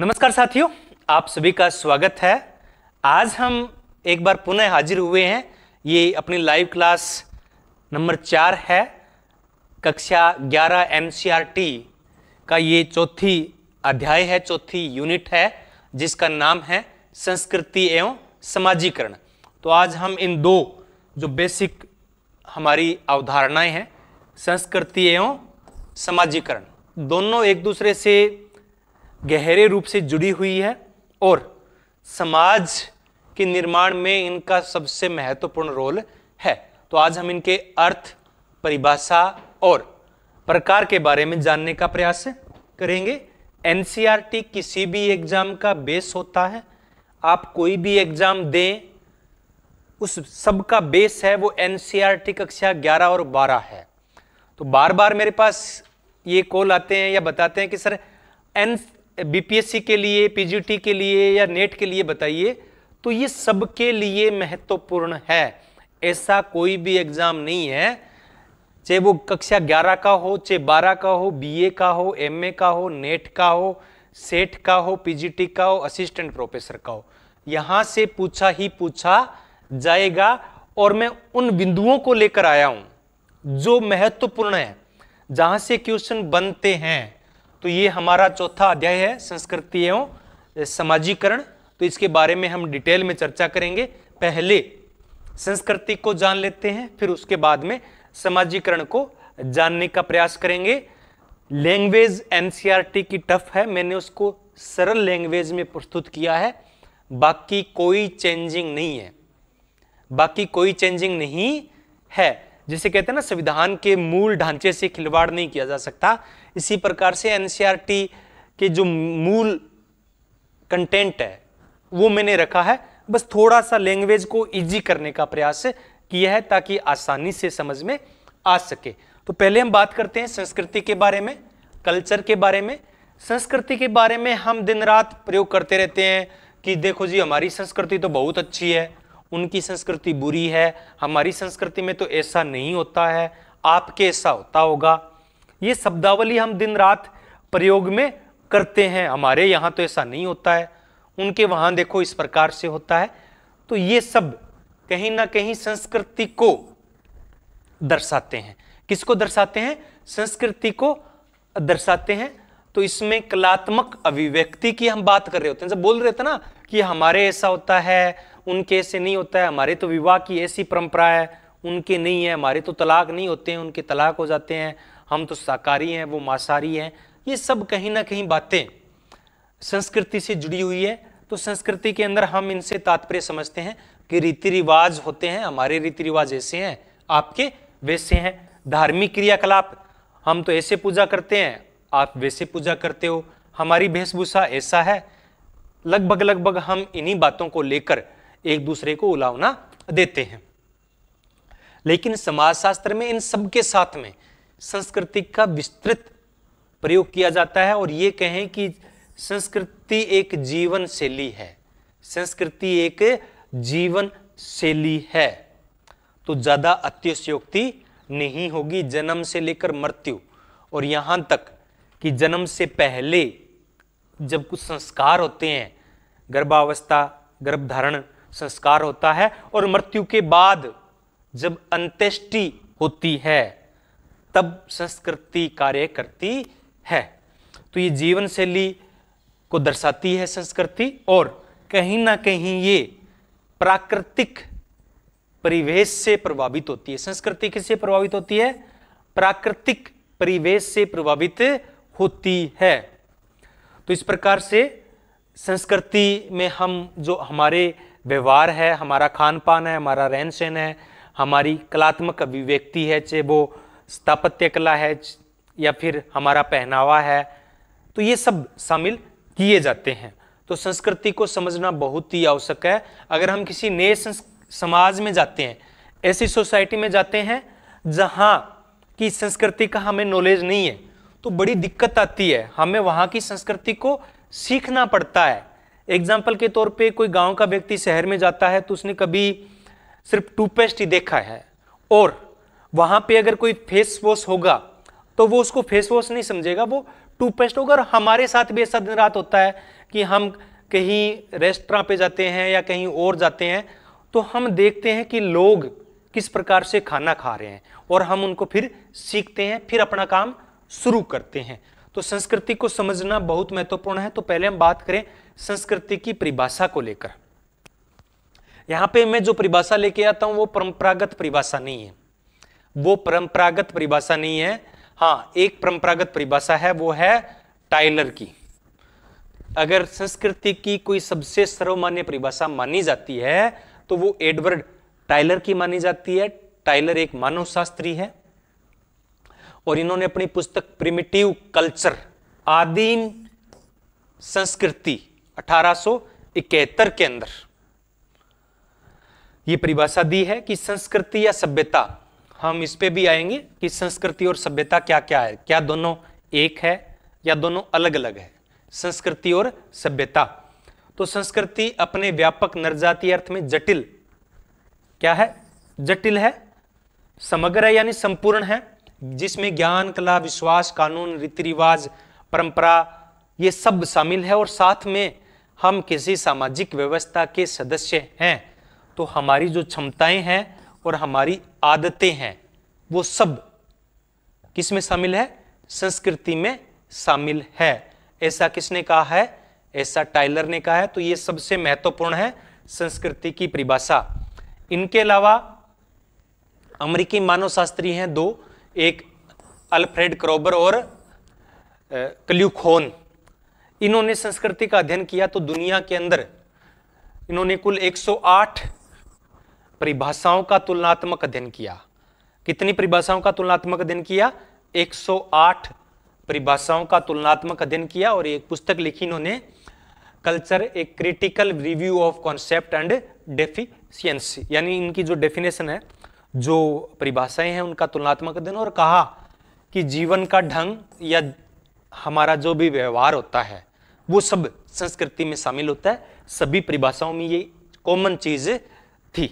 नमस्कार साथियों आप सभी का स्वागत है आज हम एक बार पुनः हाजिर हुए हैं ये अपनी लाइव क्लास नंबर चार है कक्षा 11 एमसीईआरटी का ये चौथी अध्याय है चौथी यूनिट है जिसका नाम है संस्कृति एवं समाजीकरण तो आज हम इन दो जो बेसिक हमारी अवधारणाएं हैं संस्कृति एवं समाजीकरण दोनों एक दूसरे से गहरे रूप से जुड़ी हुई है और समाज के निर्माण में इनका सबसे महत्वपूर्ण रोल है तो आज हम इनके अर्थ परिभाषा और प्रकार के बारे में जानने का प्रयास करेंगे एनसीईआरटी किसी भी एग्जाम का बेस होता है आप कोई भी एग्जाम दें उस सब का बेस है वो एनसीईआरटी कक्षा 11 और 12 है तो बार बार मेरे पास ये कॉल आते हैं या बताते हैं कि सर एन बीपीएससी के लिए पीजीटी के लिए या नेट के लिए बताइए तो ये सबके लिए महत्वपूर्ण है ऐसा कोई भी एग्जाम नहीं है चाहे वो कक्षा 11 का हो चाहे 12 का हो बीए का हो एमए का हो नेट का हो सेठ का हो पीजीटी का हो असिस्टेंट प्रोफेसर का हो यहां से पूछा ही पूछा जाएगा और मैं उन बिंदुओं को लेकर आया हूं जो महत्वपूर्ण है जहां से क्वेश्चन बनते हैं तो ये हमारा चौथा अध्याय है संस्कृति एवं समाजीकरण तो इसके बारे में हम डिटेल में चर्चा करेंगे पहले संस्कृति को जान लेते हैं फिर उसके बाद में समाजीकरण को जानने का प्रयास करेंगे लैंग्वेज एनसीईआरटी की टफ है मैंने उसको सरल लैंग्वेज में प्रस्तुत किया है बाकी कोई चेंजिंग नहीं है बाकी कोई चेंजिंग नहीं है जिसे कहते हैं ना संविधान के मूल ढांचे से खिलवाड़ नहीं किया जा सकता इसी प्रकार से एनसीईआरटी e के जो मूल कंटेंट है वो मैंने रखा है बस थोड़ा सा लैंग्वेज को इजी करने का प्रयास किया है ताकि आसानी से समझ में आ सके तो पहले हम बात करते हैं संस्कृति के बारे में कल्चर के बारे में संस्कृति के बारे में हम दिन रात प्रयोग करते रहते हैं कि देखो जी हमारी संस्कृति तो बहुत अच्छी है उनकी संस्कृति बुरी है हमारी संस्कृति में तो ऐसा नहीं होता है आपके ऐसा होता होगा ये शब्दावली हम दिन रात प्रयोग में करते हैं हमारे यहाँ तो ऐसा नहीं होता है उनके वहाँ देखो इस प्रकार से होता है तो ये सब कहीं ना कहीं संस्कृति को दर्शाते हैं किसको दर्शाते हैं संस्कृति को दर्शाते हैं तो इसमें कलात्मक अभिव्यक्ति की हम बात कर रहे होते हैं जब बोल रहे थे ना कि हमारे ऐसा होता है उनके ऐसे नहीं होता है हमारे तो विवाह की ऐसी परंपरा है उनके नहीं है हमारे तो तलाक नहीं होते हैं उनके तलाक हो जाते हैं हम तो शाकाहारी हैं वो मांसाहारी हैं ये सब कहीं ना कहीं बातें संस्कृति से जुड़ी हुई है तो संस्कृति के अंदर हम इनसे तात्पर्य समझते हैं कि रीति रिवाज होते हैं हमारे रीति रिवाज ऐसे हैं आपके वैसे हैं धार्मिक क्रियाकलाप हम तो ऐसे पूजा करते हैं आप वैसे पूजा करते हो हमारी वेशभूषा ऐसा है लगभग लगभग हम इन्हीं बातों को लेकर एक दूसरे को उलावना देते हैं लेकिन समाजशास्त्र में इन सबके साथ में संस्कृति का विस्तृत प्रयोग किया जाता है और ये कहें कि संस्कृति एक जीवन शैली है संस्कृति एक जीवन शैली है तो ज़्यादा अत्योशयोक्ति नहीं होगी जन्म से लेकर मृत्यु और यहाँ तक कि जन्म से पहले जब कुछ संस्कार होते हैं गर्भावस्था गर्भधारण संस्कार होता है और मृत्यु के बाद जब अंत्येष्टि होती है तब संस्कृति कार्य करती है तो ये जीवन शैली को दर्शाती है संस्कृति और कहीं ना कहीं ये प्राकृतिक परिवेश से प्रभावित होती है संस्कृति किससे प्रभावित होती है प्राकृतिक परिवेश से प्रभावित होती है तो इस प्रकार से संस्कृति में हम जो हमारे व्यवहार है हमारा खान पान है हमारा रहन सहन है हमारी कलात्मक अभिव्यक्ति है चाहे वो स्थापत्य कला है या फिर हमारा पहनावा है तो ये सब शामिल किए जाते हैं तो संस्कृति को समझना बहुत ही आवश्यक है अगर हम किसी नए समाज में जाते हैं ऐसी सोसाइटी में जाते हैं जहाँ की संस्कृति का हमें नॉलेज नहीं है तो बड़ी दिक्कत आती है हमें वहाँ की संस्कृति को सीखना पड़ता है एग्जाम्पल के तौर पे कोई गांव का व्यक्ति शहर में जाता है तो उसने कभी सिर्फ टूथपेस्ट ही देखा है और वहाँ पे अगर कोई फेस वॉश होगा तो वो उसको फेस वॉश नहीं समझेगा वो टूथपेस्ट होगा और हमारे साथ भी ऐसा दिन रात होता है कि हम कहीं रेस्टोरेंट पे जाते हैं या कहीं और जाते हैं तो हम देखते हैं कि लोग किस प्रकार से खाना खा रहे हैं और हम उनको फिर सीखते हैं फिर अपना काम शुरू करते हैं तो संस्कृति को समझना बहुत महत्वपूर्ण है तो पहले हम बात करें संस्कृति की परिभाषा को लेकर यहां पे मैं जो परिभाषा लेके आता हूं वो परंपरागत परिभाषा नहीं है वो परंपरागत परिभाषा नहीं है हाँ एक परंपरागत परिभाषा है वो है टाइलर की अगर संस्कृति की कोई सबसे सर्वमान्य परिभाषा मानी जाती है तो वो एडवर्ड टाइलर की मानी जाती है टाइलर एक मानव शास्त्री है और इन्होंने अपनी पुस्तक प्रिमिटिव कल्चर आदिम संस्कृति 1871 के अंदर यह परिभाषा दी है कि संस्कृति या सभ्यता हम इस पे भी आएंगे कि संस्कृति और सभ्यता क्या क्या है क्या दोनों एक है या दोनों अलग अलग है संस्कृति और सभ्यता तो संस्कृति अपने व्यापक नरजातीय अर्थ में जटिल क्या है जटिल है समग्र है यानी संपूर्ण है जिसमें ज्ञान कला विश्वास कानून रीति रिवाज परंपरा ये सब शामिल है और साथ में हम किसी सामाजिक व्यवस्था के सदस्य हैं तो हमारी जो क्षमताएं हैं और हमारी आदतें हैं वो सब किस में शामिल है संस्कृति में शामिल है ऐसा किसने कहा है ऐसा टाइलर ने कहा है तो ये सबसे महत्वपूर्ण है संस्कृति की परिभाषा इनके अलावा अमेरिकी मानव शास्त्री हैं दो एक अल्फ्रेड क्रोबर और कल्यूखोन इन्होंने संस्कृति का अध्ययन किया तो दुनिया के अंदर इन्होंने कुल 108 परिभाषाओं का तुलनात्मक अध्ययन किया कितनी परिभाषाओं का तुलनात्मक अध्ययन किया 108 परिभाषाओं का तुलनात्मक अध्ययन किया और एक पुस्तक लिखी इन्होंने culture a critical review of concept and deficiency यानी इनकी जो डेफिनेशन है जो परिभाषाएं हैं उनका तुलनात्मक अध्ययन और कहा कि जीवन का ढंग या हमारा जो भी व्यवहार होता है वो सब संस्कृति में शामिल होता है सभी परिभाषाओं में ये कॉमन चीज़ थी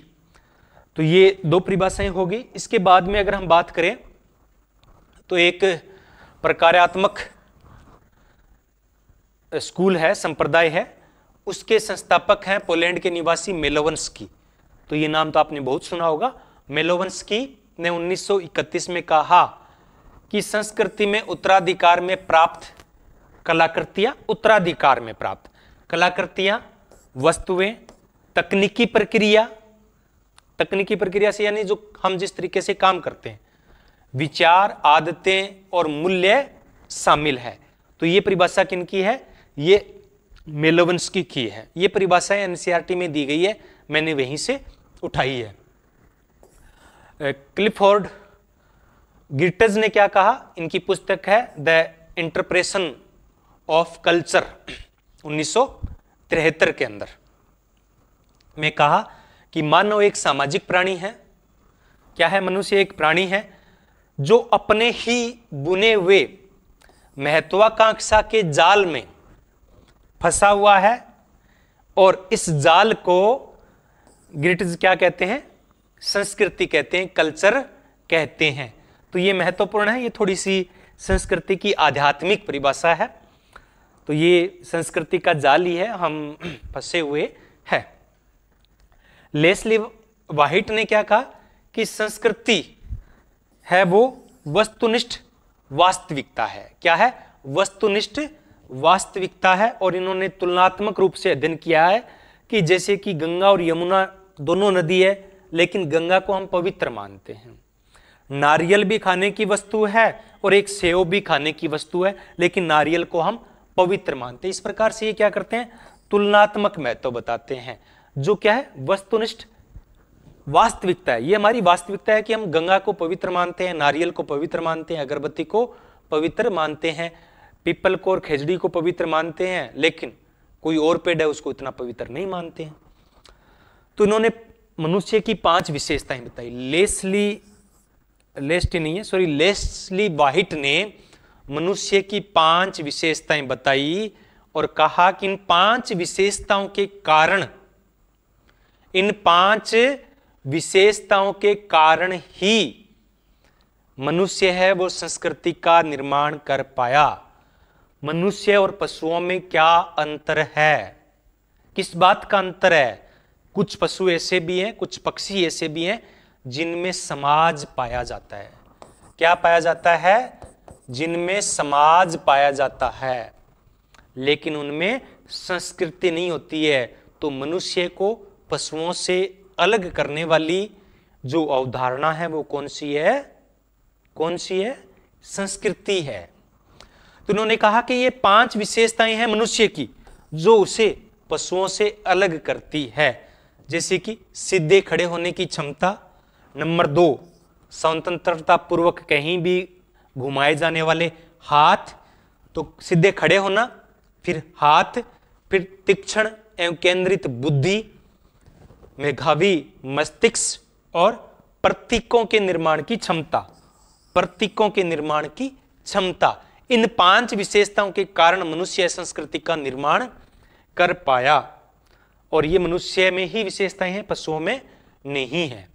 तो ये दो परिभाषाएं होगी इसके बाद में अगर हम बात करें तो एक प्रकारात्मक स्कूल है संप्रदाय है उसके संस्थापक हैं पोलैंड के निवासी मेलोवंस्की तो ये नाम तो आपने बहुत सुना होगा मेलोवंस्की ने 1931 में कहा कि संस्कृति में उत्तराधिकार में प्राप्त कलाकृतियां उत्तराधिकार में प्राप्त कलाकृतियां वस्तुएं तकनीकी प्रक्रिया तकनीकी प्रक्रिया से यानी जो हम जिस तरीके से काम करते हैं विचार आदतें और मूल्य शामिल है तो ये परिभाषा किन की है ये मेलोवंस की की है ये परिभाषा एनसीईआरटी में दी गई है मैंने वहीं से उठाई है क्लिफोर्ड गिटज ने क्या कहा इनकी पुस्तक है द इंटरप्रेशन ऑफ कल्चर उन्नीस के अंदर में कहा कि मानव एक सामाजिक प्राणी है क्या है मनुष्य एक प्राणी है जो अपने ही बुने हुए महत्वाकांक्षा के जाल में फंसा हुआ है और इस जाल को ग्रिटिज क्या कहते हैं संस्कृति कहते हैं कल्चर कहते हैं तो ये महत्वपूर्ण है ये थोड़ी सी संस्कृति की आध्यात्मिक परिभाषा है तो ये संस्कृति का जाल ही है हम फंसे हुए हैं लेस्ली वाहिट ने क्या कहा कि संस्कृति है वो वस्तुनिष्ठ वास्तविकता है क्या है वस्तुनिष्ठ वास्तविकता है और इन्होंने तुलनात्मक रूप से अध्ययन किया है कि जैसे कि गंगा और यमुना दोनों नदी है लेकिन गंगा को हम पवित्र मानते हैं नारियल भी खाने की वस्तु है और एक सेव भी खाने की वस्तु है लेकिन नारियल को हम पवित्र मानते हैं इस प्रकार से ये क्या करते हैं तुलनात्मक महत्व बताते हैं जो क्या है वस्तुनिष्ठ वास्तविकता है ये हमारी वास्तविकता है कि हम गंगा को पवित्र मानते हैं नारियल को पवित्र मानते हैं अगरबत्ती को पवित्र मानते हैं पीपल को और खेजड़ी को पवित्र मानते हैं लेकिन कोई और पेड़ है उसको इतना पवित्र नहीं मानते हैं तो इन्होंने मनुष्य की पांच विशेषताएं बताई लेस्ली लेस्ट नहीं है सॉरी लेस्ली वाहिट ने मनुष्य की पांच विशेषताएं बताई और कहा कि इन पांच विशेषताओं के कारण इन पांच विशेषताओं के कारण ही मनुष्य है वो संस्कृति का निर्माण कर पाया मनुष्य और पशुओं में क्या अंतर है किस बात का अंतर है कुछ पशु ऐसे भी हैं कुछ पक्षी ऐसे भी हैं जिनमें समाज पाया जाता है क्या पाया जाता है जिनमें समाज पाया जाता है लेकिन उनमें संस्कृति नहीं होती है तो मनुष्य को पशुओं से अलग करने वाली जो अवधारणा है वो कौन सी है कौन सी है संस्कृति है तो उन्होंने कहा कि ये पांच विशेषताएं हैं मनुष्य की जो उसे पशुओं से अलग करती है जैसे कि सीधे खड़े होने की क्षमता नंबर दो स्वतंत्रता पूर्वक कहीं भी घुमाए जाने वाले हाथ तो सीधे खड़े होना फिर हाथ फिर तीक्ष्ण एवं केंद्रित बुद्धि मेघावी मस्तिष्क और प्रतीकों के निर्माण की क्षमता प्रतीकों के निर्माण की क्षमता इन पांच विशेषताओं के कारण मनुष्य संस्कृति का निर्माण कर पाया और ये मनुष्य में ही विशेषताएं हैं पशुओं में नहीं है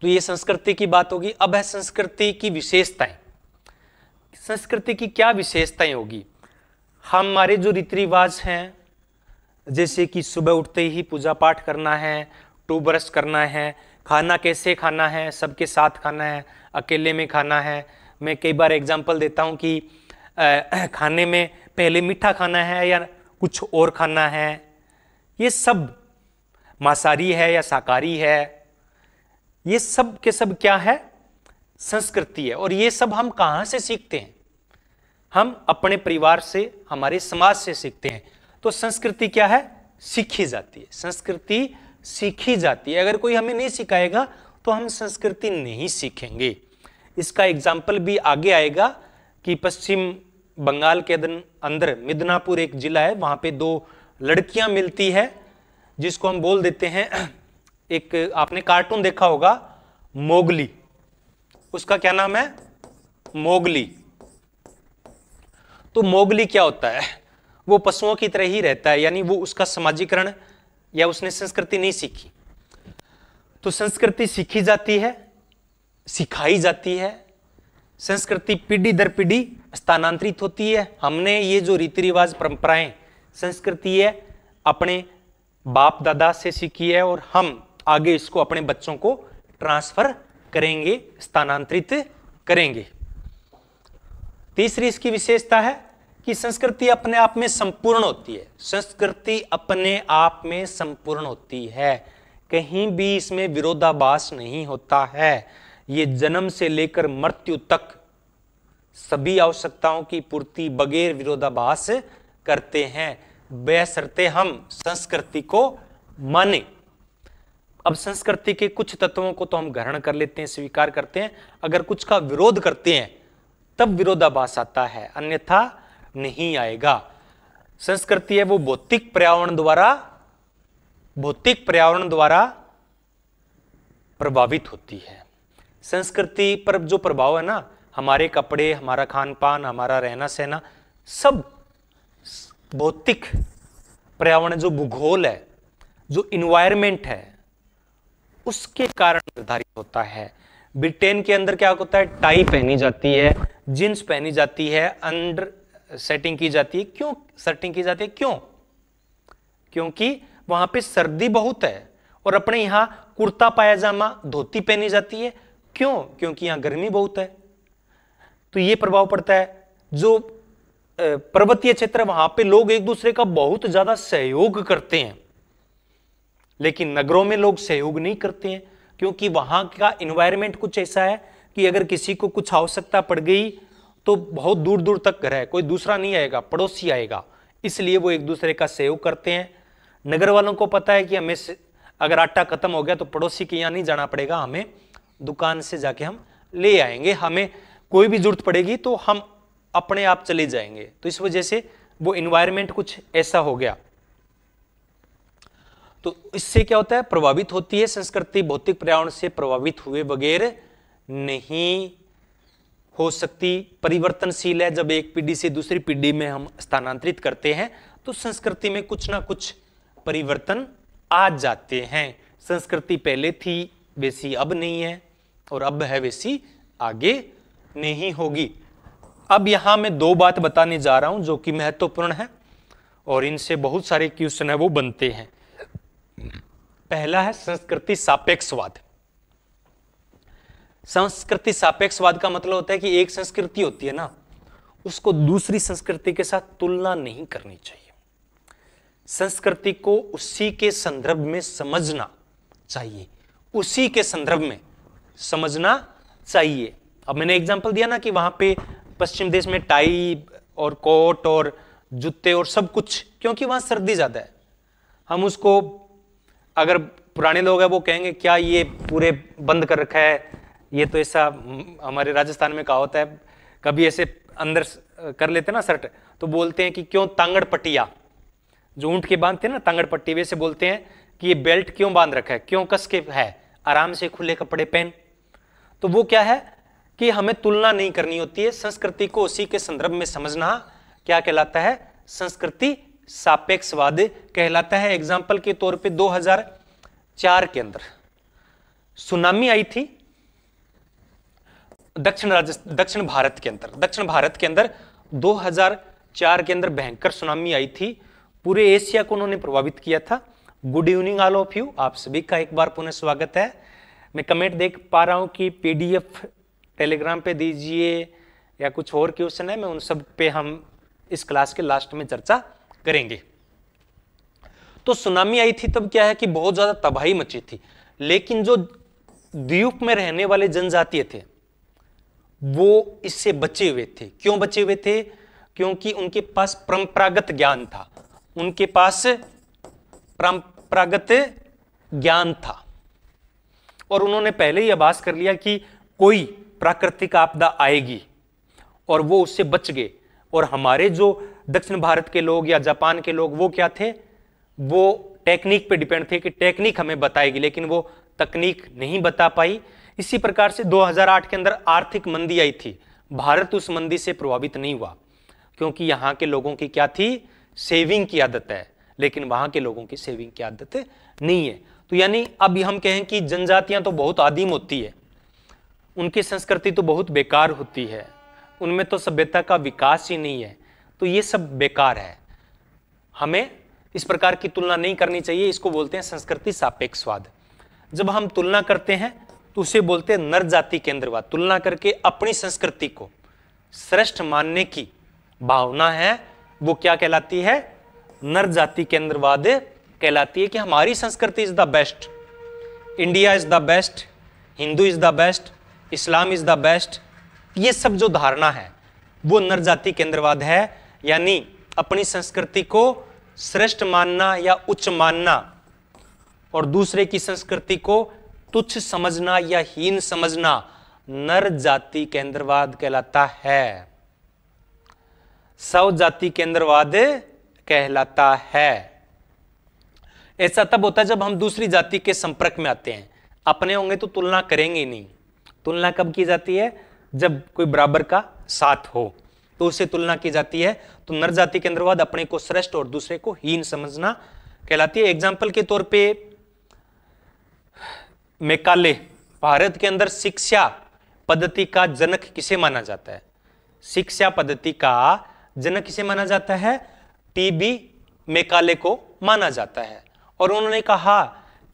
तो ये संस्कृति की बात होगी अब है संस्कृति की विशेषताएं संस्कृति की क्या विशेषताएं होगी हमारे जो रीति रिवाज हैं जैसे कि सुबह उठते ही पूजा पाठ करना है टू ब्रश करना है खाना कैसे खाना है सबके साथ खाना है अकेले में खाना है मैं कई बार एग्जाम्पल देता हूँ कि खाने में पहले मीठा खाना है या कुछ और खाना है ये सब मांसाहारी है या शाकाहारी है ये सब के सब क्या है संस्कृति है और ये सब हम कहाँ से सीखते हैं हम अपने परिवार से हमारे समाज से सीखते हैं तो संस्कृति क्या है सीखी जाती है संस्कृति सीखी जाती है अगर कोई हमें नहीं सिखाएगा तो हम संस्कृति नहीं सीखेंगे इसका एग्जाम्पल भी आगे आएगा कि पश्चिम बंगाल के अंदर मिदनापुर एक जिला है वहां पे दो लड़कियां मिलती है जिसको हम बोल देते हैं एक आपने कार्टून देखा होगा मोगली उसका क्या नाम है मोगली तो मोगली क्या होता है वो पशुओं की तरह ही रहता है यानी वो उसका समाजीकरण या उसने संस्कृति नहीं सीखी तो संस्कृति सीखी जाती है सिखाई जाती है संस्कृति पीढ़ी दर पीढ़ी स्थानांतरित होती है हमने ये जो रीति रिवाज परंपराएं संस्कृति है अपने बाप दादा से सीखी है और हम आगे इसको अपने बच्चों को ट्रांसफर करेंगे स्थानांतरित करेंगे तीसरी इसकी विशेषता है कि संस्कृति अपने आप में संपूर्ण होती है संस्कृति अपने आप में संपूर्ण होती है कहीं भी इसमें विरोधाभास नहीं होता है ये जन्म से लेकर मृत्यु तक सभी आवश्यकताओं की पूर्ति बगैर विरोधाभास करते हैं बेसरते हम संस्कृति को माने अब संस्कृति के कुछ तत्वों को तो हम ग्रहण कर लेते हैं स्वीकार करते हैं अगर कुछ का विरोध करते हैं तब विरोधाभास आता है अन्यथा नहीं आएगा संस्कृति है वो भौतिक पर्यावरण द्वारा भौतिक पर्यावरण द्वारा प्रभावित होती है संस्कृति पर जो प्रभाव है ना हमारे कपड़े हमारा खान पान हमारा रहना सहना सब भौतिक पर्यावरण जो भूगोल है जो इन्वायरमेंट है उसके कारण निर्धारित होता है ब्रिटेन के अंदर क्या होता है टाई पहनी जाती है जींस पहनी जाती है अंडर सेटिंग की जाती है क्यों सेटिंग की जाती है क्यों क्योंकि वहां पे सर्दी बहुत है और अपने यहां कुर्ता पायजामा धोती पहनी जाती है क्यों क्योंकि यहां गर्मी बहुत है तो ये प्रभाव पड़ता है जो पर्वतीय क्षेत्र वहां पे लोग एक दूसरे का बहुत ज्यादा सहयोग करते हैं लेकिन नगरों में लोग सहयोग नहीं करते हैं क्योंकि वहां का इन्वायरमेंट कुछ ऐसा है कि अगर किसी को कुछ आवश्यकता पड़ गई तो बहुत दूर दूर तक घर है कोई दूसरा नहीं आएगा पड़ोसी आएगा इसलिए वो एक दूसरे का सहयोग करते हैं नगर वालों को पता है कि हमें अगर आटा खत्म हो गया तो पड़ोसी के यहाँ नहीं जाना पड़ेगा हमें दुकान से जाके हम ले आएंगे हमें कोई भी जरूरत पड़ेगी तो हम अपने आप चले जाएंगे तो इस वजह से वो इन्वायरमेंट कुछ ऐसा हो गया तो इससे क्या होता है प्रभावित होती है संस्कृति भौतिक पर्यावरण से प्रभावित हुए बगैर नहीं हो सकती परिवर्तनशील है जब एक पीढ़ी से दूसरी पीढ़ी में हम स्थानांतरित करते हैं तो संस्कृति में कुछ ना कुछ परिवर्तन आ जाते हैं संस्कृति पहले थी वैसी अब नहीं है और अब है वैसी आगे नहीं होगी अब यहाँ मैं दो बात बताने जा रहा हूँ जो कि महत्वपूर्ण है और इनसे बहुत सारे क्वेश्चन है वो बनते हैं पहला है संस्कृति सापेक्षवाद संस्कृति सापेक्षवाद का मतलब होता है कि एक संस्कृति होती है ना उसको दूसरी संस्कृति के साथ तुलना नहीं करनी चाहिए संस्कृति को उसी के संदर्भ में समझना चाहिए उसी के संदर्भ में समझना चाहिए अब मैंने एग्जाम्पल दिया ना कि वहां पे पश्चिम देश में टाई और कोट और जूते और सब कुछ क्योंकि वहां सर्दी ज्यादा है हम उसको अगर पुराने लोग हैं वो कहेंगे क्या ये पूरे बंद कर रखा है ये तो ऐसा हम्म, हमारे राजस्थान में कहा होता है कभी ऐसे अंदर कर लेते ना सर्ट तो बोलते हैं कि क्यों तांगड़ पट्टिया जो ऊँट के बांधते हैं ना तांगड़ पट्टी वैसे बोलते हैं कि ये बेल्ट क्यों बांध रखा है क्यों कस के है आराम से खुले कपड़े पहन तो वो क्या है कि हमें तुलना नहीं करनी होती है संस्कृति को उसी के संदर्भ में समझना क्या कहलाता है संस्कृति सापेक्षवाद कहलाता है एग्जाम्पल के तौर पे 2004 के अंदर सुनामी आई थी दक्षिण राजस्थान दक्षिण भारत के अंदर दक्षिण भारत के अंदर 2004 के अंदर भयंकर सुनामी आई थी पूरे एशिया को उन्होंने प्रभावित किया था good evening all of you आप सभी का एक बार पुनः स्वागत है मैं कमेंट देख पा रहा हूँ कि पीडीएफ टेलीग्राम पे दीजिए या कुछ और क्वेश्चन है मैं उन सब पे हम इस क्लास के लास्ट में चर्चा करेंगे तो सुनामी आई थी तब क्या है कि बहुत ज्यादा तबाही मची थी लेकिन जो द्वीप में रहने वाले जनजातीय थे वो इससे बचे हुए थे क्यों बचे हुए थे क्योंकि उनके पास परंपरागत ज्ञान था उनके पास परंपरागत ज्ञान था और उन्होंने पहले ही आभास कर लिया कि कोई प्राकृतिक आपदा आएगी और वो उससे बच गए और हमारे जो दक्षिण भारत के लोग या जापान के लोग वो क्या थे वो टेक्निक पे डिपेंड थे कि टेक्निक हमें बताएगी लेकिन वो तकनीक नहीं बता पाई इसी प्रकार से 2008 के अंदर आर्थिक मंदी आई थी भारत उस मंदी से प्रभावित नहीं हुआ क्योंकि यहाँ के लोगों की क्या थी सेविंग की आदत है लेकिन वहाँ के लोगों की सेविंग की आदत नहीं है तो यानी अब हम कहें कि जनजातियाँ तो बहुत आदिम होती है उनकी संस्कृति तो बहुत बेकार होती है उनमें तो सभ्यता का विकास ही नहीं है तो ये सब बेकार है हमें इस प्रकार की तुलना नहीं करनी चाहिए इसको बोलते हैं संस्कृति सापेक्षवाद जब हम तुलना करते हैं तो उसे बोलते हैं नर जाति केंद्रवाद तुलना करके अपनी संस्कृति को श्रेष्ठ मानने की भावना है वो क्या कहलाती है नर जाति केंद्रवाद कहलाती है कि हमारी संस्कृति is the best India is the best Hindu is the best Islam is the best ये सब जो धारणा है वो नर जाति केंद्रवाद है यानी अपनी संस्कृति को श्रेष्ठ मानना या उच्च मानना और दूसरे की संस्कृति को तुच्छ समझना या हीन समझना नर जाति केंद्रवाद कहलाता है सव जाति केंद्रवाद कहलाता है ऐसा तब होता है जब हम दूसरी जाति के संपर्क में आते हैं अपने होंगे तो तुलना करेंगे नहीं तुलना कब की जाती है जब कोई बराबर का साथ हो तो उससे तुलना की जाती है तो नर जाति केंद्रवाद अपने को श्रेष्ठ और दूसरे को हीन समझना कहलाती है एग्जाम्पल के तौर पर मेकाले भारत के अंदर शिक्षा पद्धति का जनक किसे माना जाता है शिक्षा पद्धति का जनक किसे माना जाता है टीबी मेकाले को माना जाता है और उन्होंने कहा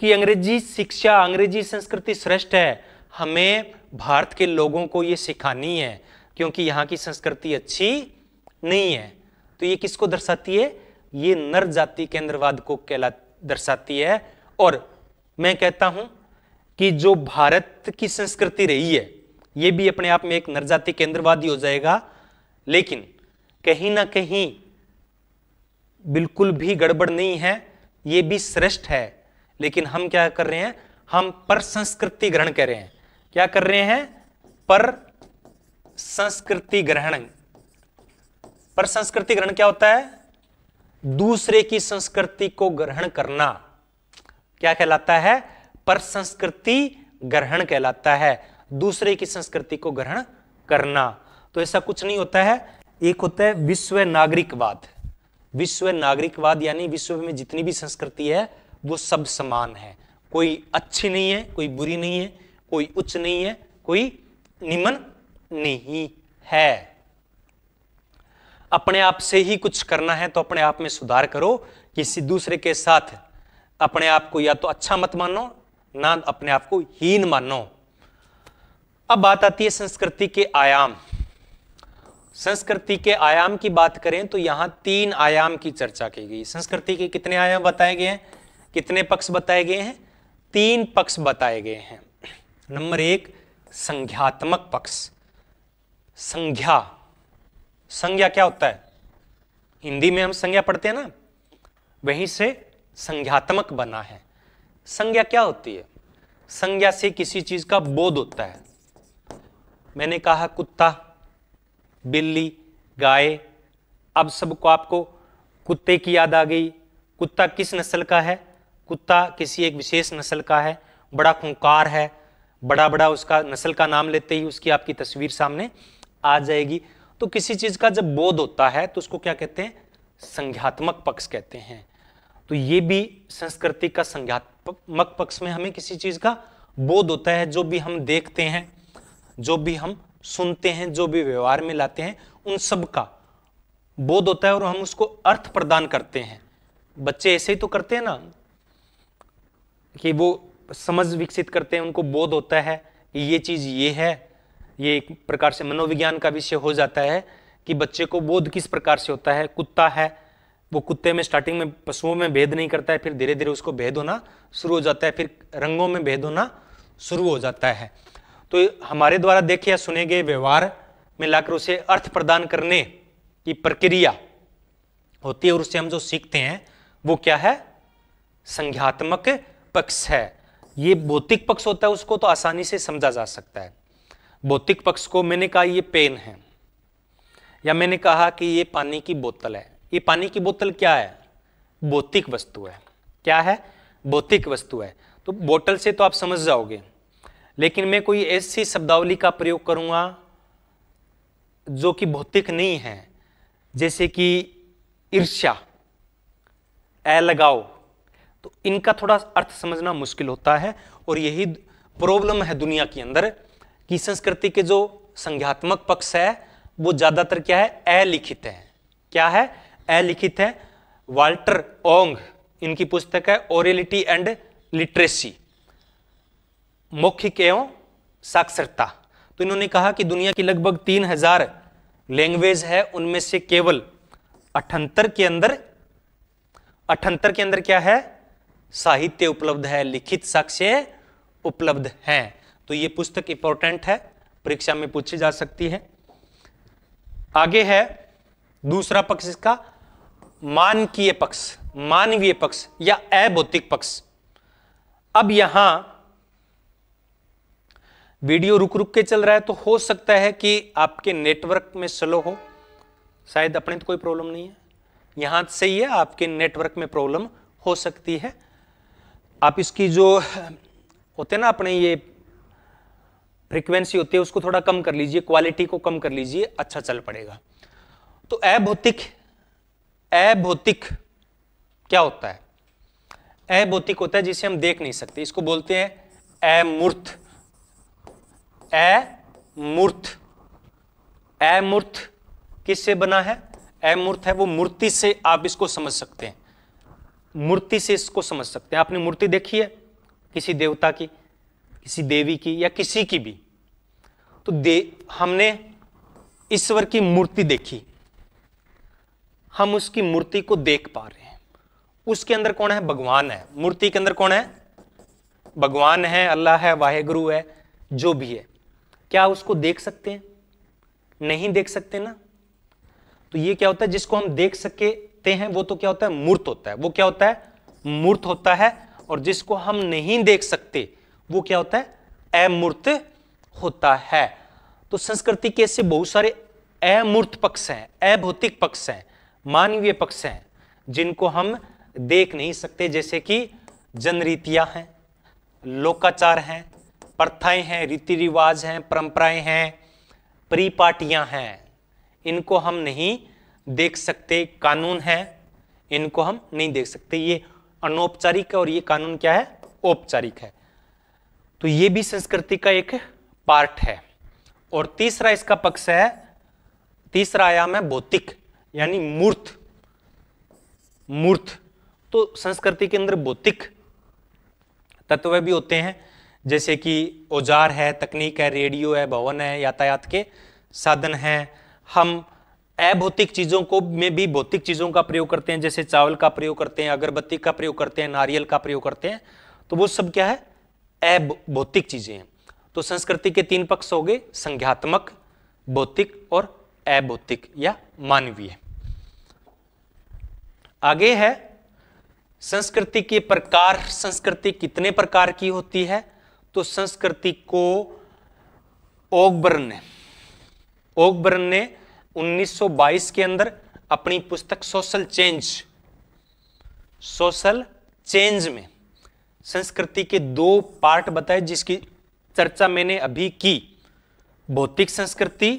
कि अंग्रेजी शिक्षा अंग्रेजी संस्कृति श्रेष्ठ है हमें भारत के लोगों को ये सिखानी है क्योंकि यहाँ की संस्कृति अच्छी नहीं है तो ये किसको दर्शाती है ये नर जाति केंद्रवाद को कहला दर्शाती है और मैं कहता हूं कि जो भारत की संस्कृति रही है ये भी अपने आप में एक नरजाति केंद्रवादी हो जाएगा लेकिन कहीं ना कहीं बिल्कुल भी गड़बड़ नहीं है ये भी श्रेष्ठ है लेकिन हम क्या कर रहे हैं हम पर संस्कृति ग्रहण कर रहे हैं क्या कर रहे हैं पर संस्कृति ग्रहण पर संस्कृति ग्रहण क्या होता है दूसरे की संस्कृति को ग्रहण करना क्या कहलाता है पर संस्कृति ग्रहण कहलाता है दूसरे की संस्कृति को ग्रहण करना तो ऐसा कुछ नहीं होता है एक होता है विश्व नागरिकवाद विश्व नागरिकवाद यानी विश्व में जितनी भी संस्कृति है वो सब समान है कोई अच्छी नहीं है कोई बुरी नहीं है कोई उच्च नहीं है कोई निम्न नहीं है अपने आप से ही कुछ करना है तो अपने आप में सुधार करो किसी दूसरे के साथ अपने आप को या तो अच्छा मत मानो ना अपने आप को हीन मानो अब बात आती है संस्कृति के आयाम संस्कृति के आयाम की बात करें तो यहां तीन आयाम की चर्चा की गई संस्कृति के कितने आयाम बताए गए हैं कितने पक्ष बताए गए हैं तीन पक्ष बताए गए हैं नंबर एक संज्ञात्मक पक्ष संज्ञा संज्ञा क्या होता है हिंदी में हम संज्ञा पढ़ते हैं ना वहीं से संज्ञात्मक बना है संज्ञा क्या होती है संज्ञा से किसी चीज का बोध होता है मैंने कहा कुत्ता बिल्ली गाय अब सबको आपको कुत्ते की याद आ गई कुत्ता किस नस्ल का है कुत्ता किसी एक विशेष नस्ल का है बड़ा खूंकार है बड़ा बड़ा उसका नस्ल का नाम लेते ही उसकी आपकी तस्वीर सामने आ जाएगी तो किसी चीज का जब बोध होता है तो उसको क्या कहते हैं संज्ञात्मक पक्ष कहते हैं तो ये भी संस्कृति का संज्ञात्मक पक्ष में हमें किसी चीज का बोध होता है जो भी हम देखते हैं जो भी हम सुनते हैं जो भी व्यवहार में लाते हैं उन सब का बोध होता है और हम उसको अर्थ प्रदान करते हैं बच्चे ऐसे ही तो करते हैं ना कि वो समझ विकसित करते हैं उनको बोध होता है कि ये चीज़ ये है ये एक प्रकार से मनोविज्ञान का विषय हो जाता है कि बच्चे को बोध किस प्रकार से होता है कुत्ता है वो कुत्ते में स्टार्टिंग में पशुओं में भेद नहीं करता है फिर धीरे धीरे उसको भेद होना शुरू हो जाता है फिर रंगों में भेद होना शुरू हो जाता है तो हमारे द्वारा देखे या सुने गए व्यवहार में लाकर उसे अर्थ प्रदान करने की प्रक्रिया होती है और उससे हम जो सीखते हैं वो क्या है संज्ञात्मक पक्ष है ये भौतिक पक्ष होता है उसको तो आसानी से समझा जा सकता है भौतिक पक्ष को मैंने कहा ये पेन है या मैंने कहा कि ये पानी की बोतल है ये पानी की बोतल क्या है भौतिक वस्तु है क्या है भौतिक वस्तु है तो बोतल से तो आप समझ जाओगे लेकिन मैं कोई ऐसी शब्दावली का प्रयोग करूंगा जो कि भौतिक नहीं है जैसे कि ईर्ष्या अलगाव लगाओ तो इनका थोड़ा अर्थ समझना मुश्किल होता है और यही प्रॉब्लम है दुनिया के अंदर कि संस्कृति के जो संज्ञात्मक पक्ष है वो ज़्यादातर क्या है अलिखित है क्या है अलिखित है वाल्टर ओंग इनकी पुस्तक है ओरियलिटी एंड लिटरेसी मौखिक एवं साक्षरता तो इन्होंने कहा कि दुनिया की लगभग तीन हजार लैंग्वेज है उनमें से केवल अठहत्तर के अंदर अठहत्तर के अंदर क्या है साहित्य उपलब्ध है लिखित साक्ष्य उपलब्ध हैं तो ये पुस्तक इंपॉर्टेंट है परीक्षा में पूछी जा सकती है आगे है दूसरा पक्ष इसका मानकीय पक्ष मानवीय पक्ष या अभौतिक पक्ष अब यहां वीडियो रुक रुक के चल रहा है तो हो सकता है कि आपके नेटवर्क में स्लो हो शायद अपने तो कोई प्रॉब्लम नहीं है यहां से ही है आपके नेटवर्क में प्रॉब्लम हो सकती है आप इसकी जो होते ना अपने ये फ्रिक्वेंसी होती है उसको थोड़ा कम कर लीजिए क्वालिटी को कम कर लीजिए अच्छा चल पड़ेगा तो अभौतिक अभौतिक क्या होता है अभौतिक होता है जिसे हम देख नहीं सकते इसको बोलते हैं अमूर्त अमूर्त अमूर्त किससे बना है अमूर्त है वो मूर्ति से आप इसको समझ सकते हैं मूर्ति से इसको समझ सकते हैं आपने मूर्ति देखी है किसी देवता की किसी देवी की या किसी की भी तो दे हमने ईश्वर की मूर्ति देखी हम उसकी मूर्ति को देख पा रहे हैं उसके अंदर कौन है भगवान है मूर्ति के अंदर कौन है भगवान है अल्लाह है वाहेगुरु है जो भी है क्या उसको देख सकते हैं नहीं देख सकते ना तो ये क्या होता है जिसको हम देख सकते हैं वो तो क्या होता है मूर्त होता है वो क्या होता है मूर्त होता है और जिसको हम नहीं देख सकते वो क्या होता है अमूर्त होता है तो संस्कृति के ऐसे बहुत सारे अमूर्त पक्ष हैं अभौतिक पक्ष हैं मानवीय पक्ष हैं जिनको हम देख नहीं सकते जैसे कि जनरीतियाँ हैं लोकाचार हैं प्रथाएं हैं रीति रिवाज हैं परंपराएं हैं परिपाटियाँ हैं इनको हम नहीं देख सकते कानून हैं इनको हम नहीं देख सकते ये अनौपचारिक है और ये कानून क्या है औपचारिक है तो ये भी संस्कृति का एक पार्ट है और तीसरा इसका पक्ष है तीसरा आयाम है भौतिक यानी मूर्त मूर्त तो संस्कृति के अंदर भौतिक तत्व भी होते हैं जैसे कि औजार है तकनीक है रेडियो है भवन है यातायात के साधन हैं हम अभौतिक चीज़ों को में भी भौतिक चीज़ों का प्रयोग करते हैं जैसे चावल का प्रयोग करते हैं अगरबत्ती का प्रयोग करते हैं नारियल का प्रयोग करते हैं तो वो सब क्या है अभौतिक चीज़ें हैं तो संस्कृति के तीन पक्ष हो गए संज्ञात्मक भौतिक और अभौतिक या मानवीय आगे है संस्कृति के प्रकार संस्कृति कितने प्रकार की होती है तो संस्कृति को ओकबर्न ने ओगबर्न ने 1922 के अंदर अपनी पुस्तक सोशल चेंज सोशल चेंज में संस्कृति के दो पार्ट बताए जिसकी चर्चा मैंने अभी की भौतिक संस्कृति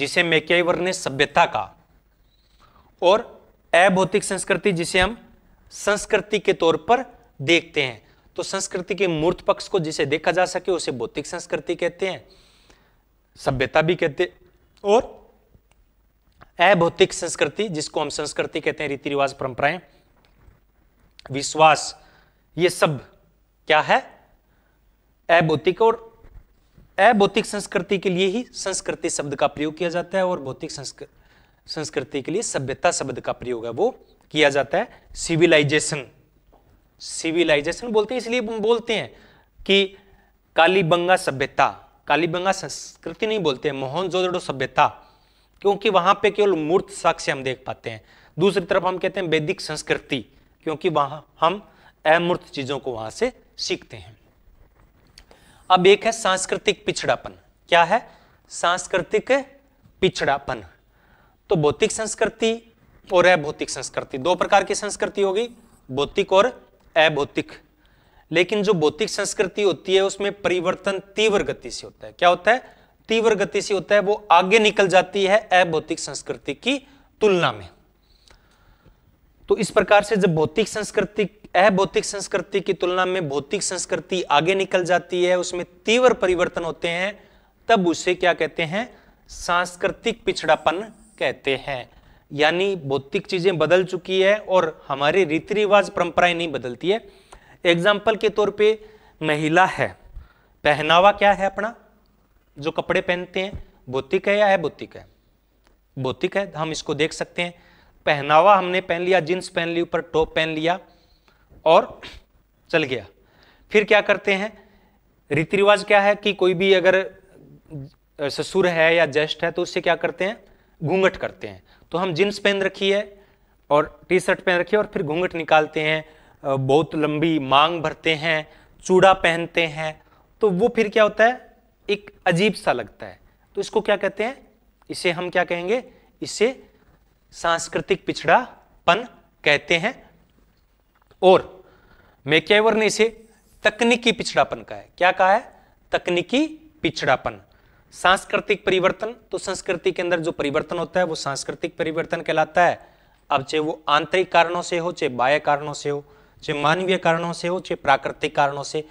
जिसे मैकेवर ने सभ्यता का और अभौतिक संस्कृति जिसे हम संस्कृति के तौर पर देखते हैं तो संस्कृति के मूर्त पक्ष को जिसे देखा जा सके उसे भौतिक संस्कृति कहते हैं सभ्यता भी कहते और अभौतिक संस्कृति जिसको हम संस्कृति कहते हैं रीति रिवाज परंपराएं विश्वास ये सब क्या है अभौतिक और अभौतिक संस्कृति के लिए ही संस्कृति शब्द का प्रयोग किया जाता है और भौतिक संस्कृति संस्कृति के लिए सभ्यता शब्द का प्रयोग है वो किया जाता है सिविलाइजेशन सिविलाइजेशन बोलते हैं इसलिए बोलते हैं कि कालीबंगा सभ्यता कालीबंगा संस्कृति नहीं बोलते हैं मोहनजोदड़ो सभ्यता क्योंकि वहां पे केवल मूर्त साक्ष्य हम देख पाते हैं दूसरी तरफ हम कहते हैं वैदिक संस्कृति क्योंकि वहां हम अमूर्त चीजों को वहां से सीखते हैं अब एक है सांस्कृतिक पिछड़ापन क्या है सांस्कृतिक पिछड़ापन तो भौतिक संस्कृति और अभौतिक संस्कृति दो प्रकार की संस्कृति होगी भौतिक और अभौतिक लेकिन जो भौतिक संस्कृति होती है उसमें परिवर्तन तीव्र गति से होता है क्या होता है तीव्र गति से होता है वो आगे निकल जाती है अभौतिक संस्कृति की तुलना में तो इस प्रकार से जब भौतिक संस्कृति अभौतिक संस्कृति की तुलना में भौतिक संस्कृति आगे निकल जाती है उसमें तीव्र परिवर्तन होते हैं तब उसे क्या कहते हैं सांस्कृतिक पिछड़ापन कहते हैं यानी भौतिक चीजें बदल चुकी है और हमारे रीति रिवाज परंपराएं नहीं बदलती है एग्जाम्पल के तौर पे महिला है पहनावा क्या है अपना जो कपड़े पहनते हैं भौतिक है या है भौतिक है भौतिक है हम इसको देख सकते हैं पहनावा हमने पहन लिया जीन्स पहन ली ऊपर टॉप पहन लिया और चल गया फिर क्या करते हैं रीति रिवाज क्या है कि कोई भी अगर ससुर है या जेस्ट है तो उससे क्या करते हैं घूंघट करते हैं तो हम जींस पहन रखी है और टी शर्ट पहन रखी है और फिर घूंघट निकालते हैं बहुत लंबी मांग भरते हैं चूड़ा पहनते हैं तो वो फिर क्या होता है एक अजीब सा लगता है तो इसको क्या कहते हैं इसे हम क्या कहेंगे इसे सांस्कृतिक पिछड़ापन कहते हैं और मेकेवर ने इसे तकनीकी पिछड़ापन कहा है क्या कहा है तकनीकी पिछड़ापन सांस्कृतिक परिवर्तन तो संस्कृति के अंदर जो परिवर्तन होता है वो सांस्कृतिक परिवर्तन कहलाता है अब चाहे वो आंतरिक कारणों से हो चाहे बाह्य कारणों से हो चाहे मानवीय कारणों से हो चाहे प्राकृतिक कारणों से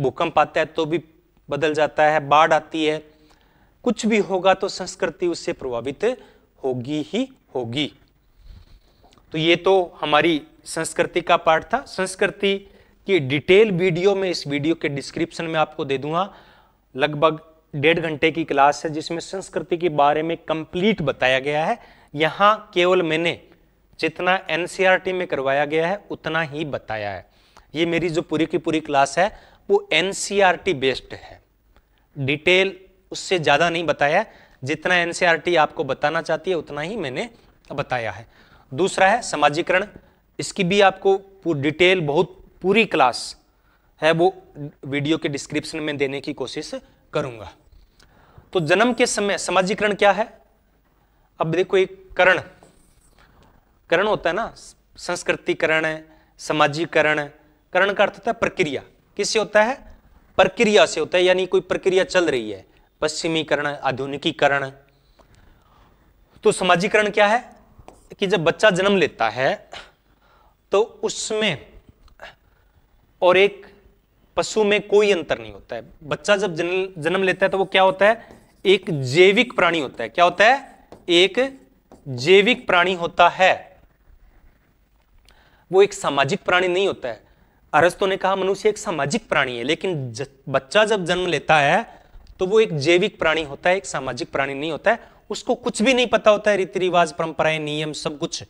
भूकंप आता है तो भी बदल जाता है बाढ़ आती है कुछ भी होगा तो संस्कृति उससे प्रभावित होगी ही होगी तो ये तो हमारी संस्कृति का पार्ट था संस्कृति की डिटेल वीडियो में इस वीडियो के डिस्क्रिप्शन में आपको दे दूंगा लगभग डेढ़ घंटे की क्लास है जिसमें संस्कृति के बारे में कंप्लीट बताया गया है यहाँ केवल मैंने जितना एनसीईआरटी e में करवाया गया है उतना ही बताया है ये मेरी जो पूरी की पूरी क्लास है वो एनसीईआरटी बेस्ड e है डिटेल उससे ज़्यादा नहीं बताया जितना एनसीईआरटी e आपको बताना चाहती है उतना ही मैंने बताया है दूसरा है सामाजिकरण इसकी भी आपको डिटेल बहुत पूरी क्लास है वो वीडियो के डिस्क्रिप्शन में देने की कोशिश करूँगा तो जन्म के समय समाजीकरण क्या है अब देखो एक करण करण होता है ना संस्कृतिकरण है समाजीकरण है करण का अर्थ होता है प्रक्रिया किससे होता है प्रक्रिया से होता है यानी कोई प्रक्रिया चल रही है पश्चिमीकरण आधुनिकीकरण तो समाजीकरण क्या है कि जब बच्चा जन्म लेता है तो उसमें और एक पशु में कोई अंतर नहीं होता है बच्चा जब जन्म लेता है तो वो क्या होता है एक जैविक प्राणी होता है क्या होता है एक जैविक प्राणी होता है वो एक सामाजिक प्राणी नहीं होता है अरस्तों ने कहा मनुष्य एक सामाजिक प्राणी है लेकिन बच्चा जब जन्म लेता है तो वो एक जैविक प्राणी होता है एक सामाजिक प्राणी नहीं होता है उसको कुछ भी नहीं पता होता है रीति रिवाज परंपराएं नियम सब कुछ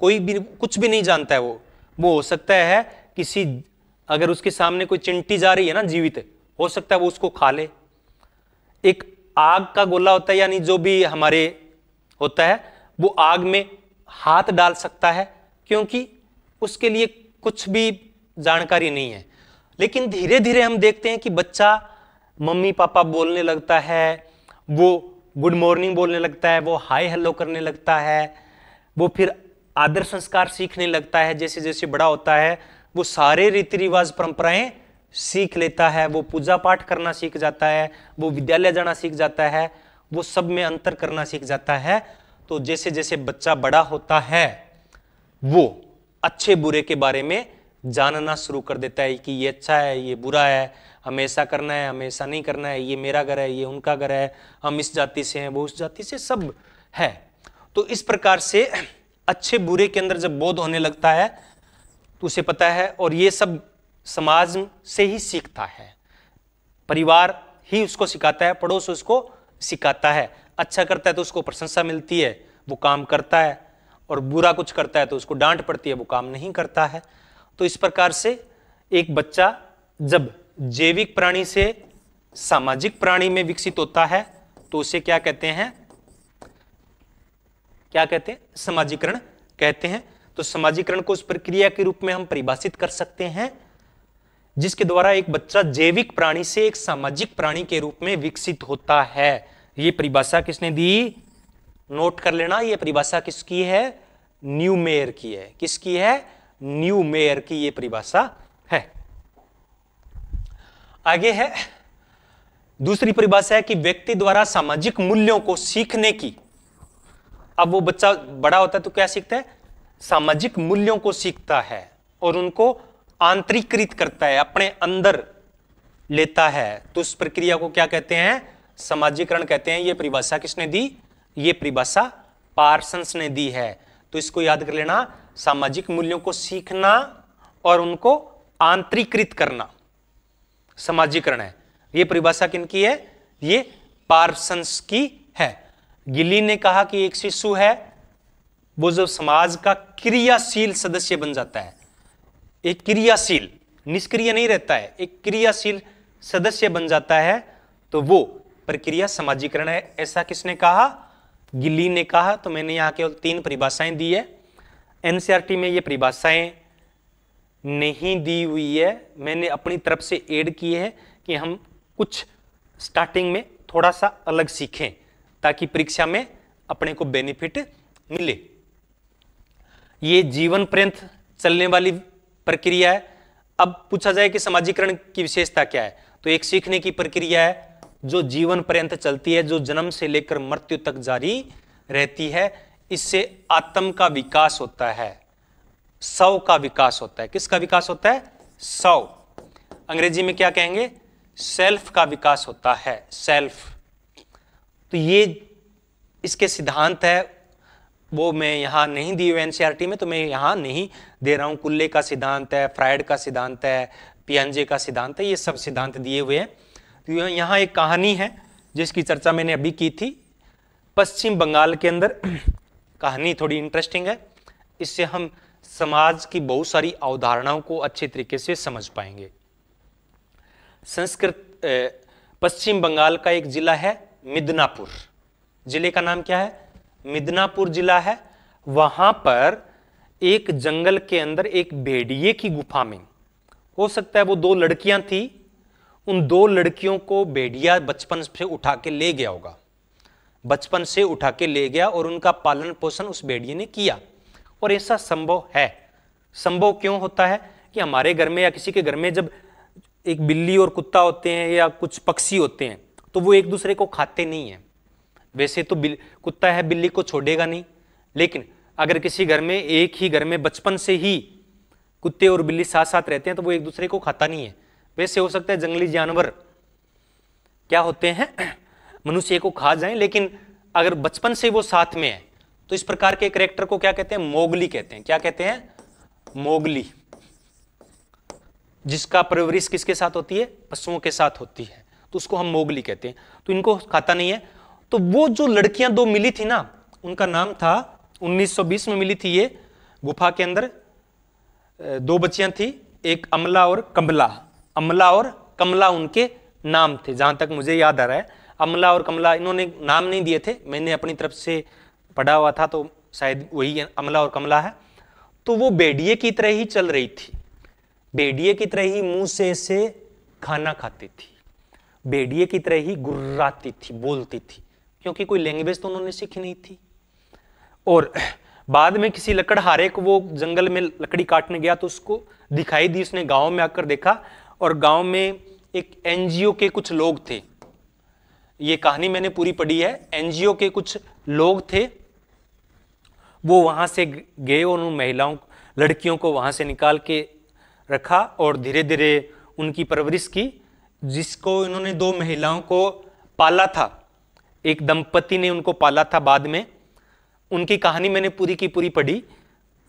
कोई भी कुछ भी नहीं जानता है वो वो हो सकता है किसी अगर उसके सामने कोई चिंटी जा रही है ना जीवित हो सकता है वो उसको खा ले एक आग का गोला होता है यानी जो भी हमारे होता है वो आग में हाथ डाल सकता है क्योंकि उसके लिए कुछ भी जानकारी नहीं है लेकिन धीरे धीरे हम देखते हैं कि बच्चा मम्मी पापा बोलने लगता है वो गुड मॉर्निंग बोलने लगता है वो हाय हेलो करने लगता है वो फिर आदर संस्कार सीखने लगता है जैसे जैसे बड़ा होता है वो सारे रीति रिवाज परंपराएं सीख लेता है वो पूजा पाठ करना सीख जाता है वो विद्यालय जाना सीख जाता है वो सब में अंतर करना सीख जाता है तो जैसे जैसे बच्चा बड़ा होता है वो अच्छे बुरे के बारे में जानना शुरू कर देता है कि ये अच्छा है ये बुरा है हमें ऐसा करना है हमें ऐसा नहीं करना है ये मेरा घर है ये उनका घर है हम इस जाति से हैं वो उस जाति से सब है तो इस प्रकार से अच्छे बुरे के अंदर जब बोध होने लगता है तो उसे पता है और ये सब समाज से ही सीखता है परिवार ही उसको सिखाता है पड़ोस उसको सिखाता है अच्छा करता है तो उसको प्रशंसा मिलती है वो काम करता है और बुरा कुछ करता है तो उसको डांट पड़ती है वो काम नहीं करता है तो इस प्रकार से एक बच्चा जब जैविक प्राणी से सामाजिक प्राणी में विकसित होता है तो उसे क्या कहते हैं क्या कहते हैं समाजीकरण कहते हैं तो समाजीकरण को उस प्रक्रिया के रूप में हम परिभाषित कर सकते हैं जिसके द्वारा एक बच्चा जैविक प्राणी से एक सामाजिक प्राणी के रूप में विकसित होता है ये परिभाषा किसने दी नोट कर लेना ये परिभाषा किसकी है न्यू मेयर की है किसकी है न्यू मेयर की ये परिभाषा है आगे है दूसरी परिभाषा है कि व्यक्ति द्वारा सामाजिक मूल्यों को सीखने की अब वो बच्चा बड़ा होता है तो क्या सीखता है सामाजिक मूल्यों को सीखता है और उनको आंतरिकृत करता है अपने अंदर लेता है तो उस प्रक्रिया को क्या कहते हैं समाजीकरण कहते हैं यह परिभाषा किसने दी ये परिभाषा पार्सन्स ने दी है तो इसको याद कर लेना सामाजिक मूल्यों को सीखना और उनको आंतरिकृत करना समाजीकरण है ये परिभाषा किनकी है ये पार्सन्स की है गिली ने कहा कि एक शिशु है वो जब समाज का क्रियाशील सदस्य बन जाता है एक क्रियाशील निष्क्रिय नहीं रहता है एक क्रियाशील सदस्य बन जाता है तो वो प्रक्रिया समाजीकरण है ऐसा किसने कहा गिल्ली ने कहा तो मैंने यहाँ केवल तीन परिभाषाएं दी है एनसीईआरटी में ये परिभाषाएं नहीं दी हुई है मैंने अपनी तरफ से ऐड की है कि हम कुछ स्टार्टिंग में थोड़ा सा अलग सीखें ताकि परीक्षा में अपने को बेनिफिट मिले ये जीवन पर्यंत चलने वाली प्रक्रिया है अब पूछा जाए कि समाजीकरण की विशेषता क्या है तो एक सीखने की प्रक्रिया है जो जीवन पर्यंत चलती है जो जन्म से लेकर मृत्यु तक जारी रहती है इससे आत्म का विकास होता है सव का विकास होता है किसका विकास होता है सव अंग्रेजी में क्या कहेंगे सेल्फ का विकास होता है सेल्फ तो ये इसके सिद्धांत है वो मैं यहाँ नहीं दी हुई एन e में तो मैं यहाँ नहीं दे रहा हूँ कुल्ले का सिद्धांत है फ्राइड का सिद्धांत है पियनजे का सिद्धांत है ये सब सिद्धांत दिए हुए हैं तो यहाँ एक कहानी है जिसकी चर्चा मैंने अभी की थी पश्चिम बंगाल के अंदर कहानी थोड़ी इंटरेस्टिंग है इससे हम समाज की बहुत सारी अवधारणाओं को अच्छे तरीके से समझ पाएंगे संस्कृत पश्चिम बंगाल का एक जिला है मिदनापुर जिले का नाम क्या है मिदनापुर जिला है वहां पर एक जंगल के अंदर एक भेड़िए की गुफा में हो सकता है वो दो लड़कियां थी उन दो लड़कियों को भेड़िया बचपन से उठा के ले गया होगा बचपन से उठा के ले गया और उनका पालन पोषण उस भेड़िए ने किया और ऐसा संभव है संभव क्यों होता है कि हमारे घर में या किसी के घर में जब एक बिल्ली और कुत्ता होते हैं या कुछ पक्षी होते हैं तो वो एक दूसरे को खाते नहीं हैं वैसे तो कुत्ता है बिल्ली को छोड़ेगा नहीं लेकिन अगर किसी घर में एक ही घर में बचपन से ही कुत्ते और बिल्ली साथ साथ रहते हैं तो वो एक दूसरे को खाता नहीं है वैसे हो सकता है जंगली जानवर क्या होते हैं मनुष्य को खा जाएं लेकिन अगर बचपन से वो साथ में है तो इस प्रकार के करेक्टर को क्या कहते हैं मोगली कहते हैं क्या कहते हैं मोगली जिसका परवरिश किसके साथ होती है पशुओं के साथ होती है तो उसको हम मोगली कहते हैं तो इनको खाता नहीं है तो वो जो लड़कियां दो मिली थी ना उनका नाम था 1920 में मिली थी ये गुफा के अंदर दो बच्चियां थी एक अमला और कमला अमला और कमला उनके नाम थे जहां तक मुझे याद आ रहा है अमला और कमला इन्होंने नाम नहीं दिए थे मैंने अपनी तरफ से पढ़ा हुआ था तो शायद वही अमला और कमला है तो वो बेडिए की तरह ही चल रही थी बेडिए की तरह ही मुंह से से खाना खाती थी बेडिए की तरह ही गुर्राती थी बोलती थी क्योंकि कोई लैंग्वेज तो उन्होंने सीखी नहीं थी और बाद में किसी लकड़हारे को वो जंगल में लकड़ी काटने गया तो उसको दिखाई दी उसने गांव में आकर देखा और गांव में एक एनजीओ के कुछ लोग थे ये कहानी मैंने पूरी पढ़ी है एनजीओ के कुछ लोग थे वो वहां से गए और उन महिलाओं लड़कियों को वहां से निकाल के रखा और धीरे धीरे उनकी परवरिश की जिसको इन्होंने दो महिलाओं को पाला था एक दंपति ने उनको पाला था बाद में उनकी कहानी मैंने पूरी की पूरी पढ़ी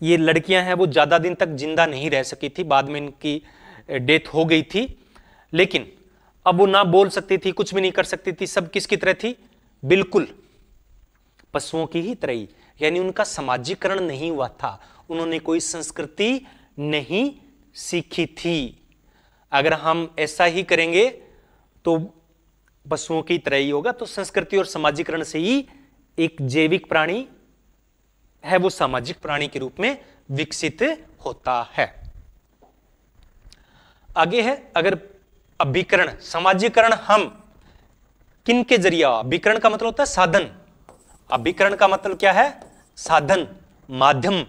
ये लड़कियां हैं वो ज़्यादा दिन तक जिंदा नहीं रह सकी थी बाद में इनकी डेथ हो गई थी लेकिन अब वो ना बोल सकती थी कुछ भी नहीं कर सकती थी सब किसकी तरह थी बिल्कुल पशुओं की ही तरह ही यानी उनका समाजीकरण नहीं हुआ था उन्होंने कोई संस्कृति नहीं सीखी थी अगर हम ऐसा ही करेंगे तो पशुओं की तरह ही होगा तो संस्कृति और सामाजिकरण से ही एक जैविक प्राणी है वो सामाजिक प्राणी के रूप में विकसित होता है आगे है अगर अभिकरण सामाजिकरण हम किन के जरिया अभिकरण का मतलब होता है साधन अभिकरण का मतलब क्या है साधन माध्यम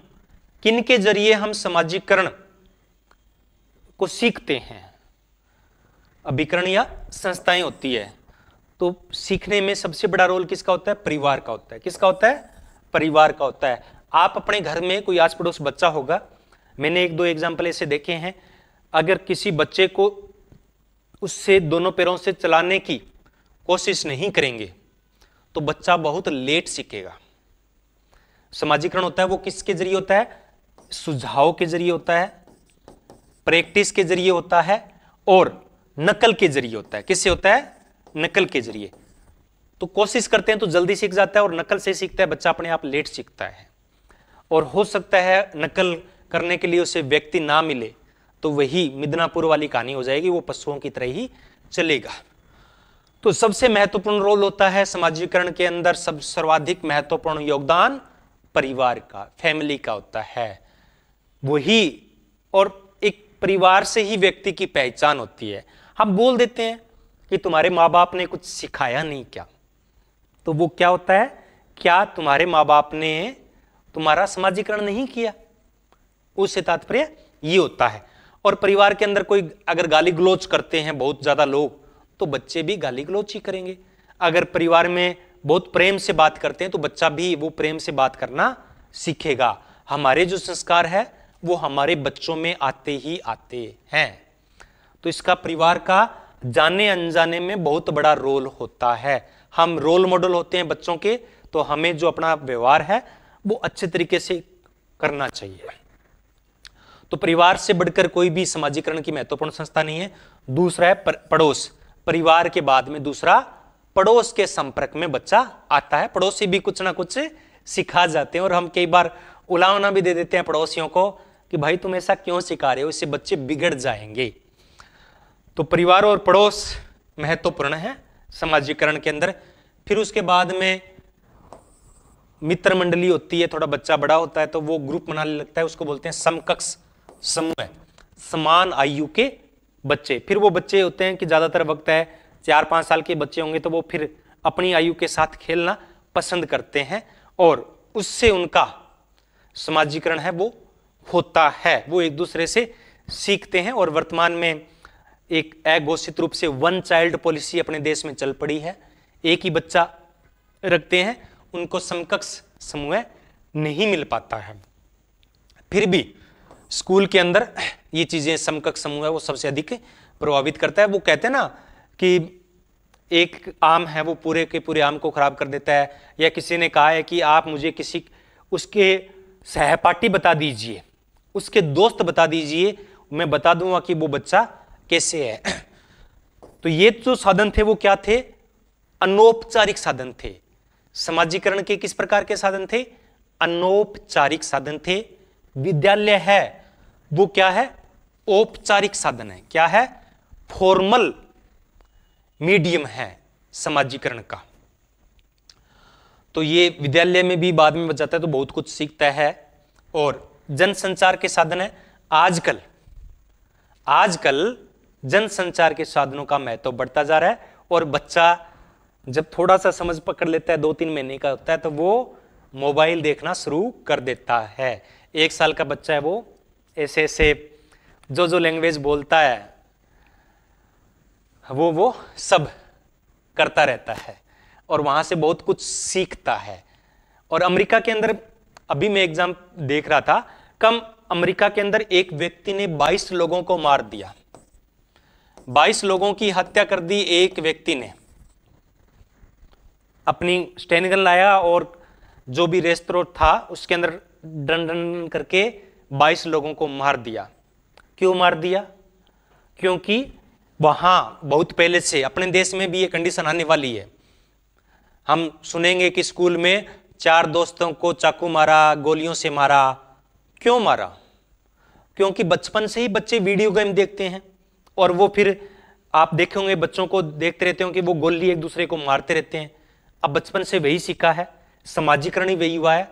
किन के जरिए हम सामाजिकरण को सीखते हैं अभिकरण या संस्थाएं होती है तो सीखने में सबसे बड़ा रोल किसका होता है परिवार का होता है किसका होता है परिवार का होता है आप अपने घर में कोई आस पड़ोस बच्चा होगा मैंने एक दो एग्जाम्पल ऐसे देखे हैं अगर किसी बच्चे को उससे दोनों पैरों से चलाने की कोशिश नहीं करेंगे तो बच्चा बहुत लेट सीखेगा समाजीकरण होता है वो किसके जरिए होता है सुझाव के जरिए होता है प्रैक्टिस के जरिए होता है और नकल के जरिए होता है किससे होता है नकल के जरिए तो कोशिश करते हैं तो जल्दी सीख जाता है और नकल से सीखता है बच्चा अपने आप लेट सीखता है और हो सकता है नकल करने के लिए उसे व्यक्ति ना मिले तो वही मिदनापुर वाली कहानी हो जाएगी वो पशुओं की तरह ही चलेगा तो सबसे महत्वपूर्ण रोल होता है समाजीकरण के अंदर सब सर्वाधिक महत्वपूर्ण योगदान परिवार का फैमिली का होता है वही और एक परिवार से ही व्यक्ति की पहचान होती है हम बोल देते हैं कि तुम्हारे माँ बाप ने कुछ सिखाया नहीं क्या तो वो क्या होता है क्या तुम्हारे माँ बाप ने तुम्हारा समाजीकरण नहीं किया उससे तात्पर्य ये होता है और परिवार के अंदर कोई अगर गाली गलोच करते हैं बहुत ज़्यादा लोग तो बच्चे भी गाली गलोच ही करेंगे अगर परिवार में बहुत प्रेम से बात करते हैं तो बच्चा भी वो प्रेम से बात करना सीखेगा हमारे जो संस्कार है वो हमारे बच्चों में आते ही आते हैं तो इसका परिवार का जाने अनजाने में बहुत बड़ा रोल होता है हम रोल मॉडल होते हैं बच्चों के तो हमें जो अपना व्यवहार है वो अच्छे तरीके से करना चाहिए तो परिवार से बढ़कर कोई भी समाजीकरण की महत्वपूर्ण संस्था नहीं है दूसरा है पड़ोस परिवार के बाद में दूसरा पड़ोस के संपर्क में बच्चा आता है पड़ोसी भी कुछ ना कुछ सिखा जाते हैं और हम कई बार उलावना भी दे देते हैं पड़ोसियों को कि भाई तुम ऐसा क्यों सिखा रहे हो इससे बच्चे बिगड़ जाएंगे तो परिवार और पड़ोस महत्वपूर्ण है समाजीकरण के अंदर फिर उसके बाद में मित्र मंडली होती है थोड़ा बच्चा बड़ा होता है तो वो ग्रुप बनाने लगता है उसको बोलते हैं समकक्ष समूह समान आयु के बच्चे फिर वो बच्चे होते हैं कि ज़्यादातर वक्त है चार पाँच साल के बच्चे होंगे तो वो फिर अपनी आयु के साथ खेलना पसंद करते हैं और उससे उनका समाजीकरण है वो होता है वो एक दूसरे से सीखते हैं और वर्तमान में एक अघोषित रूप से वन चाइल्ड पॉलिसी अपने देश में चल पड़ी है एक ही बच्चा रखते हैं उनको समकक्ष समूह नहीं मिल पाता है फिर भी स्कूल के अंदर ये चीज़ें समकक्ष समूह है वो सबसे अधिक प्रभावित करता है वो कहते हैं ना कि एक आम है वो पूरे के पूरे आम को खराब कर देता है या किसी ने कहा है कि आप मुझे किसी उसके सहपाठी बता दीजिए उसके दोस्त बता दीजिए मैं बता दूंगा कि वो बच्चा कैसे है तो ये जो साधन थे वो क्या थे अनौपचारिक साधन थे समाजीकरण के किस प्रकार के साधन थे अनौपचारिक साधन थे विद्यालय है वो क्या है औपचारिक साधन है क्या है फॉर्मल मीडियम है समाजीकरण का तो ये विद्यालय में भी बाद में बचाता है तो बहुत कुछ सीखता है और जनसंचार के साधन है आजकल आजकल जनसंचार के साधनों का महत्व तो बढ़ता जा रहा है और बच्चा जब थोड़ा सा समझ पकड़ लेता है दो तीन महीने का होता है तो वो मोबाइल देखना शुरू कर देता है एक साल का बच्चा है वो ऐसे ऐसे जो जो लैंग्वेज बोलता है वो वो सब करता रहता है और वहाँ से बहुत कुछ सीखता है और अमेरिका के अंदर अभी मैं एग्जाम देख रहा था कम अमेरिका के अंदर एक व्यक्ति ने 22 लोगों को मार दिया 22 लोगों की हत्या कर दी एक व्यक्ति ने अपनी स्टेनगन लाया और जो भी रेस्तरो था उसके अंदर डन डन करके 22 लोगों को मार दिया क्यों मार दिया क्योंकि वहाँ बहुत पहले से अपने देश में भी ये कंडीशन आने वाली है हम सुनेंगे कि स्कूल में चार दोस्तों को चाकू मारा गोलियों से मारा क्यों मारा क्योंकि बचपन से ही बच्चे वीडियो गेम देखते हैं और वो फिर आप देखे होंगे बच्चों को देखते रहते हो कि वो गोली एक दूसरे को मारते रहते हैं अब बचपन से वही सीखा है समाजीकरण ही वही हुआ है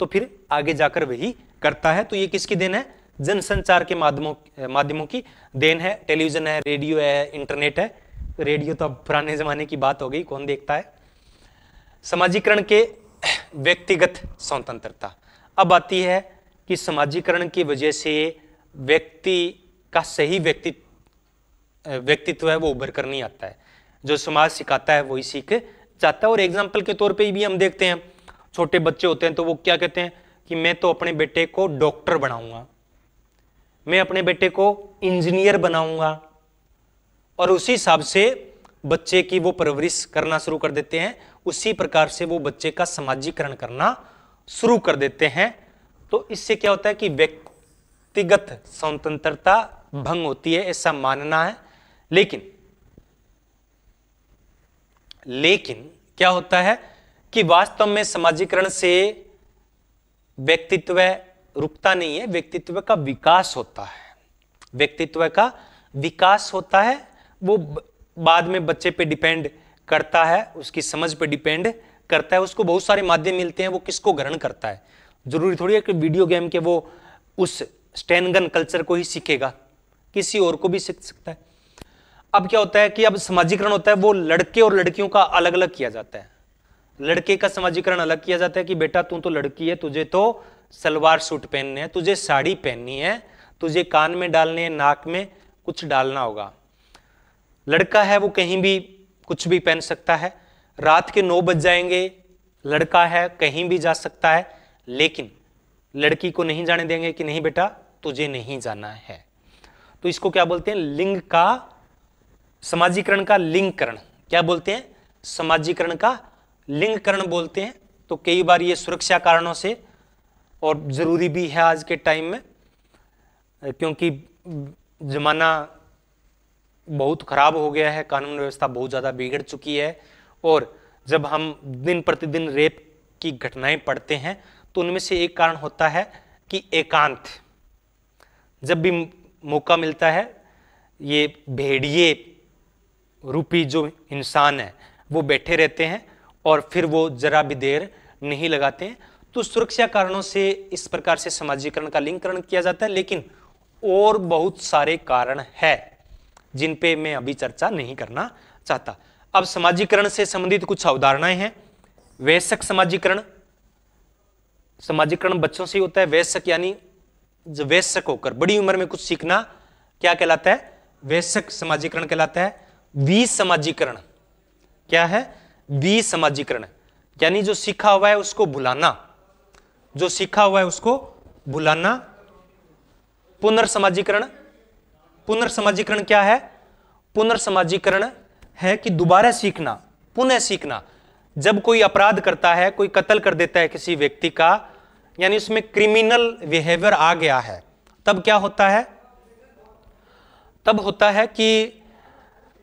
तो फिर आगे जाकर वही करता है तो ये किसकी देन है जनसंचार के माध्यमों माध्यमों की देन है टेलीविजन है रेडियो है इंटरनेट है रेडियो तो अब पुराने जमाने की बात हो गई कौन देखता है समाजीकरण के व्यक्तिगत स्वतंत्रता अब आती है कि समाजीकरण की वजह से व्यक्ति का सही व्यक्तित्व व्यक्तित्व है वो उभर कर नहीं आता है जो समाज सिखाता है वही सीख जाता है और एग्जाम्पल के तौर पर भी हम देखते हैं छोटे बच्चे होते हैं तो वो क्या कहते हैं कि मैं तो अपने बेटे को डॉक्टर बनाऊंगा मैं अपने बेटे को इंजीनियर बनाऊंगा और उसी हिसाब से बच्चे की वो परवरिश करना शुरू कर देते हैं उसी प्रकार से वो बच्चे का समाजीकरण करना शुरू कर देते हैं तो इससे क्या होता है कि व्यक्तिगत स्वतंत्रता भंग होती है ऐसा मानना है लेकिन लेकिन क्या होता है कि वास्तव में समाजीकरण से व्यक्तित्व रुकता नहीं है व्यक्तित्व का विकास होता है व्यक्तित्व का विकास होता है वो बाद में बच्चे पे डिपेंड करता है उसकी समझ पे डिपेंड करता है उसको बहुत सारे माध्यम मिलते हैं वो किसको ग्रहण करता है जरूरी थोड़ी है कि वीडियो गेम के वो उस स्टैनगन कल्चर को ही सीखेगा किसी और को भी सीख सकता है अब क्या होता है कि अब समाजीकरण होता है वो लड़के और लड़कियों का अलग अलग किया जाता है लड़के का समाजीकरण अलग किया जाता है कि बेटा तू तो लड़की है तुझे तो सलवार सूट पहनने हैं तुझे साड़ी पहननी है तुझे कान में डालने हैं नाक में कुछ डालना होगा लड़का है वो कहीं भी कुछ भी पहन सकता है रात के नौ बज जाएंगे लड़का है कहीं भी जा सकता है लेकिन लड़की को नहीं जाने देंगे कि नहीं बेटा तुझे नहीं जाना है तो इसको क्या बोलते हैं लिंग का समाजीकरण का लिंगकरण क्या बोलते हैं समाजीकरण का लिंगकरण बोलते हैं तो कई बार ये सुरक्षा कारणों से और ज़रूरी भी है आज के टाइम में क्योंकि ज़माना बहुत ख़राब हो गया है कानून व्यवस्था बहुत ज़्यादा बिगड़ चुकी है और जब हम दिन प्रतिदिन रेप की घटनाएं पढ़ते हैं तो उनमें से एक कारण होता है कि एकांत जब भी मौका मिलता है ये भेड़िए रूपी जो इंसान है वो बैठे रहते हैं और फिर वो जरा भी देर नहीं लगाते हैं तो सुरक्षा कारणों से इस प्रकार से समाजीकरण का लिंककरण किया जाता है लेकिन और बहुत सारे कारण है जिन पे मैं अभी चर्चा नहीं करना चाहता अब समाजीकरण से संबंधित कुछ अवधारणाएं हैं वैश्यक समाजीकरण समाजीकरण बच्चों से ही होता है वैश्यक यानी वैश्यक होकर बड़ी उम्र में कुछ सीखना क्या कहलाता है वैश्यक समाजीकरण कहलाता है विसमाजीकरण क्या है विसमाजीकरण यानी जो सीखा हुआ है उसको भुलाना जो सीखा हुआ है उसको भुलाना पुनर्समाजीकरण पुनर्समाजीकरण क्या है पुनर्समाजीकरण है कि दोबारा सीखना पुनः सीखना जब कोई अपराध करता है कोई कत्ल कर देता है किसी व्यक्ति का यानी उसमें क्रिमिनल बिहेवियर आ गया है तब क्या होता है तब होता है कि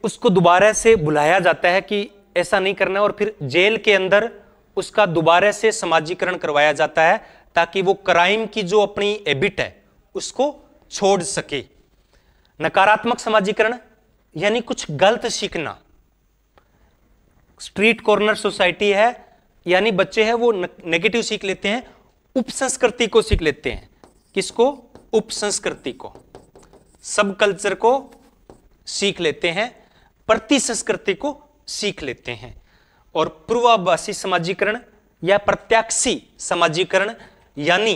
उसको दोबारा से बुलाया जाता है कि ऐसा नहीं करना और फिर जेल के अंदर उसका दोबारा से समाजीकरण करवाया जाता है ताकि वो क्राइम की जो अपनी एबिट है उसको छोड़ सके नकारात्मक समाजीकरण यानी कुछ गलत सीखना स्ट्रीट कॉर्नर सोसाइटी है यानी बच्चे हैं वो नेगेटिव सीख लेते हैं उपसंस्कृति को सीख लेते हैं किसको उपसंस्कृति को सब कल्चर को सीख लेते हैं प्रति संस्कृति को सीख लेते हैं और पूर्वाभासी समाजीकरण या प्रत्याक्षी समाजीकरण यानी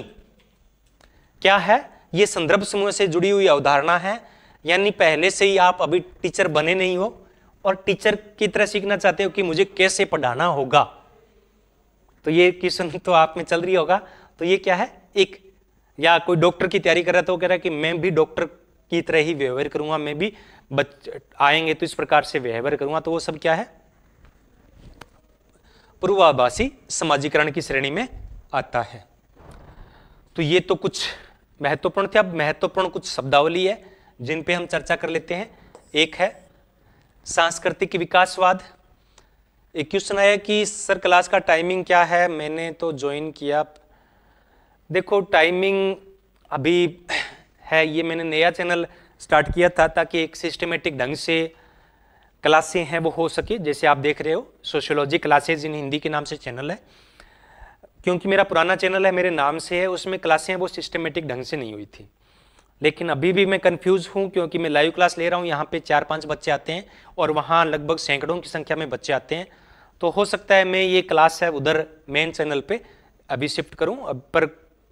क्या है ये संदर्भ समूह से जुड़ी हुई अवधारणा है यानी पहले से ही आप अभी टीचर बने नहीं हो और टीचर की तरह सीखना चाहते हो कि मुझे कैसे पढ़ाना होगा तो ये क्वेश्चन तो आप में चल रही होगा तो ये क्या है एक या कोई डॉक्टर की तैयारी कर रहा था वो कह रहा है कि मैं भी डॉक्टर की तरह ही व्यवहार करूंगा मैं भी बच आएंगे तो इस प्रकार से व्यवहार करूंगा तो वो सब क्या है पूर्वाभासी समाजीकरण की श्रेणी में आता है तो ये तो कुछ महत्वपूर्ण थे अब महत्वपूर्ण कुछ शब्दावली है जिन पे हम चर्चा कर लेते हैं एक है सांस्कृतिक विकासवाद एक क्वेश्चन आया कि सर क्लास का टाइमिंग क्या है मैंने तो ज्वाइन किया देखो टाइमिंग अभी है ये मैंने नया चैनल स्टार्ट किया था ताकि एक सिस्टमेटिक ढंग से क्लासें हैं वो हो सके जैसे आप देख रहे हो सोशियोलॉजी क्लासेज इन हिंदी के नाम से चैनल है क्योंकि मेरा पुराना चैनल है मेरे नाम से है उसमें क्लासें वो सिस्टमेटिक ढंग से नहीं हुई थी लेकिन अभी भी मैं कंफ्यूज हूँ क्योंकि मैं लाइव क्लास ले रहा हूँ यहाँ पे चार पांच बच्चे आते हैं और वहाँ लगभग सैकड़ों की संख्या में बच्चे आते हैं तो हो सकता है मैं ये क्लास है उधर मेन चैनल पे अभी शिफ्ट करूँ अब पर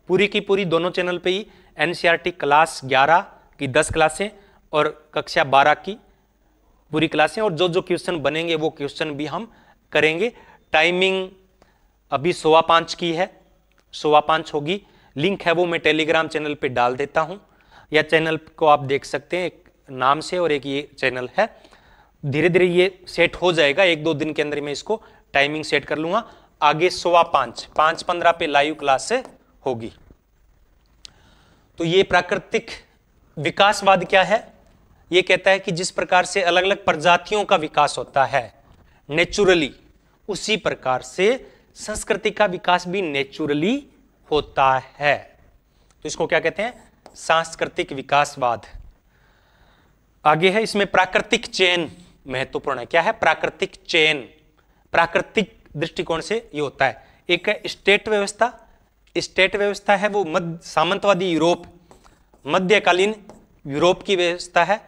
पूरी की पूरी दोनों चैनल पे ही एन क्लास e ग्यारह की दस क्लासें और कक्षा बारह की पूरी क्लासें और जो जो क्वेश्चन बनेंगे वो क्वेश्चन भी हम करेंगे टाइमिंग अभी सोवा पाँच की है सोवा पाँच होगी लिंक है वो मैं टेलीग्राम चैनल पे डाल देता हूँ या चैनल को आप देख सकते हैं एक नाम से और एक ये चैनल है धीरे धीरे ये सेट हो जाएगा एक दो दिन के अंदर मैं इसको टाइमिंग सेट कर लूँगा आगे सोवा पाँच पाँच पंद्रह पे लाइव क्लास होगी तो ये प्राकृतिक विकासवाद क्या है ये कहता है कि जिस प्रकार से अलग अलग प्रजातियों का विकास होता है नेचुरली उसी प्रकार से संस्कृति का विकास भी नेचुरली होता है तो इसको क्या कहते हैं सांस्कृतिक विकासवाद आगे है इसमें प्राकृतिक चयन महत्वपूर्ण है क्या है प्राकृतिक चयन प्राकृतिक दृष्टिकोण से ये होता है एक है स्टेट व्यवस्था स्टेट व्यवस्था है वो मध्य सामंतवादी यूरोप मध्यकालीन यूरोप की व्यवस्था है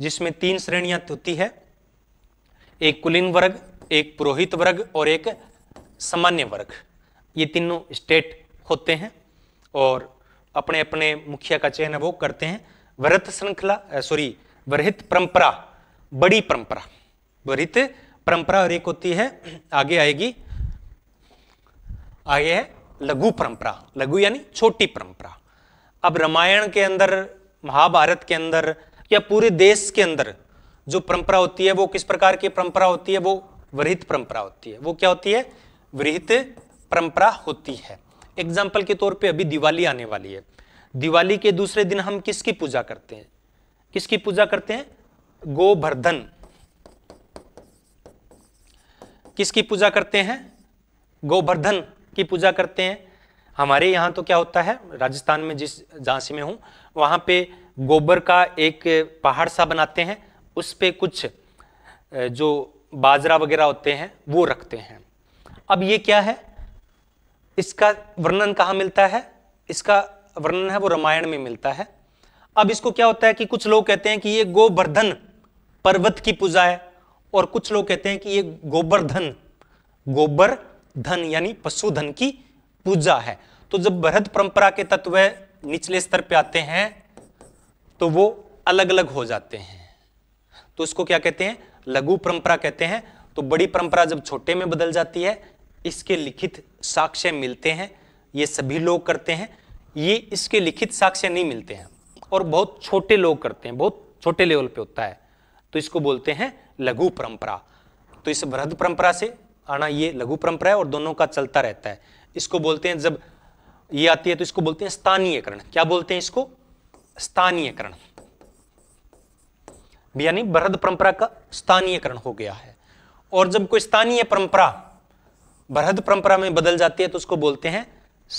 जिसमें तीन श्रेणियां होती है एक कुलीन वर्ग एक पुरोहित वर्ग और एक सामान्य वर्ग ये तीनों स्टेट होते हैं और अपने अपने मुखिया का चयन वो करते हैं वरित श्रृंखला सॉरी वरहित परंपरा बड़ी परंपरा वरित परंपरा और एक होती है आगे आएगी आगे है लघु परंपरा लघु यानी छोटी परंपरा अब रामायण के अंदर महाभारत के अंदर या पूरे देश के अंदर जो परंपरा होती है वो किस प्रकार की परंपरा होती है वो वृहित परंपरा होती है वो क्या होती है वृहित परंपरा होती है एग्जाम्पल के तौर पे अभी दिवाली आने वाली है दिवाली के दूसरे दिन हम किसकी पूजा करते हैं किसकी पूजा करते हैं गोवर्धन किसकी पूजा करते हैं गोवर्धन की पूजा करते हैं हमारे यहाँ तो क्या होता है राजस्थान में जिस झांसी में हूँ वहाँ पे गोबर का एक पहाड़ सा बनाते हैं उस पर कुछ जो बाजरा वगैरह होते हैं वो रखते हैं अब ये क्या है इसका वर्णन कहाँ मिलता है इसका वर्णन है वो रामायण में मिलता है अब इसको क्या होता है कि कुछ लोग कहते हैं कि ये गोवर्धन पर्वत की पूजा है और कुछ लोग कहते हैं कि ये धन गोबर धन यानी पशुधन की पूजा है तो जब बृहद परंपरा के तत्व निचले स्तर पे आते हैं तो वो अलग अलग हो जाते हैं तो उसको क्या कहते हैं लघु परंपरा कहते हैं तो बड़ी परंपरा जब छोटे में बदल जाती है इसके लिखित साक्ष्य मिलते हैं ये सभी लोग करते हैं ये इसके लिखित साक्ष्य नहीं मिलते हैं और बहुत छोटे लोग करते हैं बहुत छोटे लेवल पे होता है तो इसको बोलते हैं लघु परंपरा तो इस बृहद परंपरा से आना ये लघु परंपरा है और दोनों का चलता रहता है इसको बोलते हैं जब ये आती है तो इसको बोलते हैं स्थानीयकरण क्या बोलते हैं इसको स्थानीयकरण यानी बृहद परंपरा का स्थानीयकरण हो गया है और जब कोई स्थानीय परंपरा बृहद परंपरा में बदल जाती है तो उसको बोलते हैं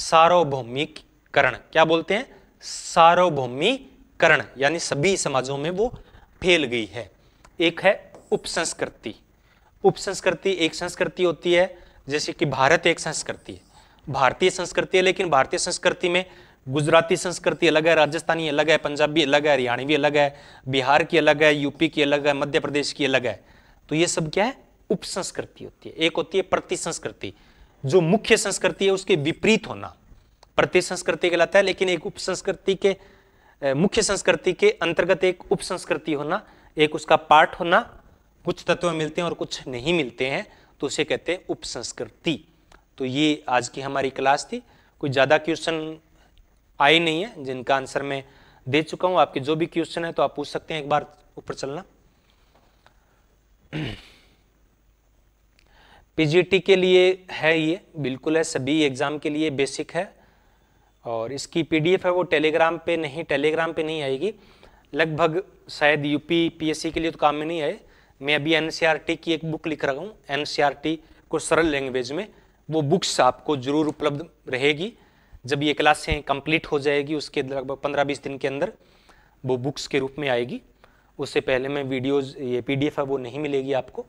सार्वभौमिकरण क्या बोलते हैं सार्वभौमिकरण यानी सभी समाजों में वो फैल गई है एक है उपसंस्कृति उपसंस्कृति एक संस्कृति होती है जैसे कि भारत एक संस्कृति है भारतीय संस्कृति है लेकिन भारतीय संस्कृति में गुजराती संस्कृति अलग है राजस्थानी अलग है पंजाबी अलग है हरियाणवी अलग है बिहार की अलग है यूपी की अलग है मध्य प्रदेश की अलग है तो ये सब क्या है उप संस्कृति होती है एक होती है प्रति संस्कृति जो मुख्य संस्कृति है उसके विपरीत होना प्रति संस्कृति कहलाता है लेकिन एक उप संस्कृति के मुख्य संस्कृति के अंतर्गत एक उप संस्कृति होना एक उसका पार्ट होना कुछ तत्व मिलते हैं और कुछ नहीं मिलते हैं तो उसे कहते हैं उप संस्कृति तो ये आज की हमारी क्लास थी कोई ज़्यादा क्वेश्चन आए नहीं है जिनका आंसर मैं दे चुका हूँ आपके जो भी क्वेश्चन है तो आप पूछ सकते हैं एक बार ऊपर चलना पीजीटी के लिए है ये बिल्कुल है सभी एग्ज़ाम के लिए बेसिक है और इसकी पीडीएफ है वो टेलीग्राम पे नहीं टेलीग्राम पे नहीं आएगी लगभग शायद यूपी पीएससी के लिए तो काम में नहीं आए मैं अभी एनसीआरटी e की एक बुक लिख रहा हूँ एनसीआरटी e को सरल लैंग्वेज में वो बुक्स आपको जरूर उपलब्ध रहेगी जब ये क्लासें कंप्लीट हो जाएगी उसके लगभग पंद्रह बीस दिन के अंदर वो बुक्स के रूप में आएगी उससे पहले में वीडियोज़ ये पीडीएफ है वो नहीं मिलेगी आपको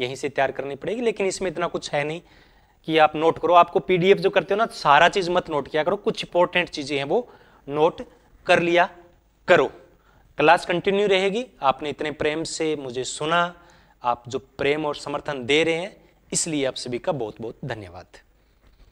यहीं से तैयार करनी पड़ेगी लेकिन इसमें इतना कुछ है नहीं कि आप नोट करो आपको पीडीएफ जो करते हो ना सारा चीज़ मत नोट किया करो कुछ इंपॉर्टेंट चीज़ें हैं वो नोट कर लिया करो क्लास कंटिन्यू रहेगी आपने इतने प्रेम से मुझे सुना आप जो प्रेम और समर्थन दे रहे हैं इसलिए आप सभी का बहुत बहुत धन्यवाद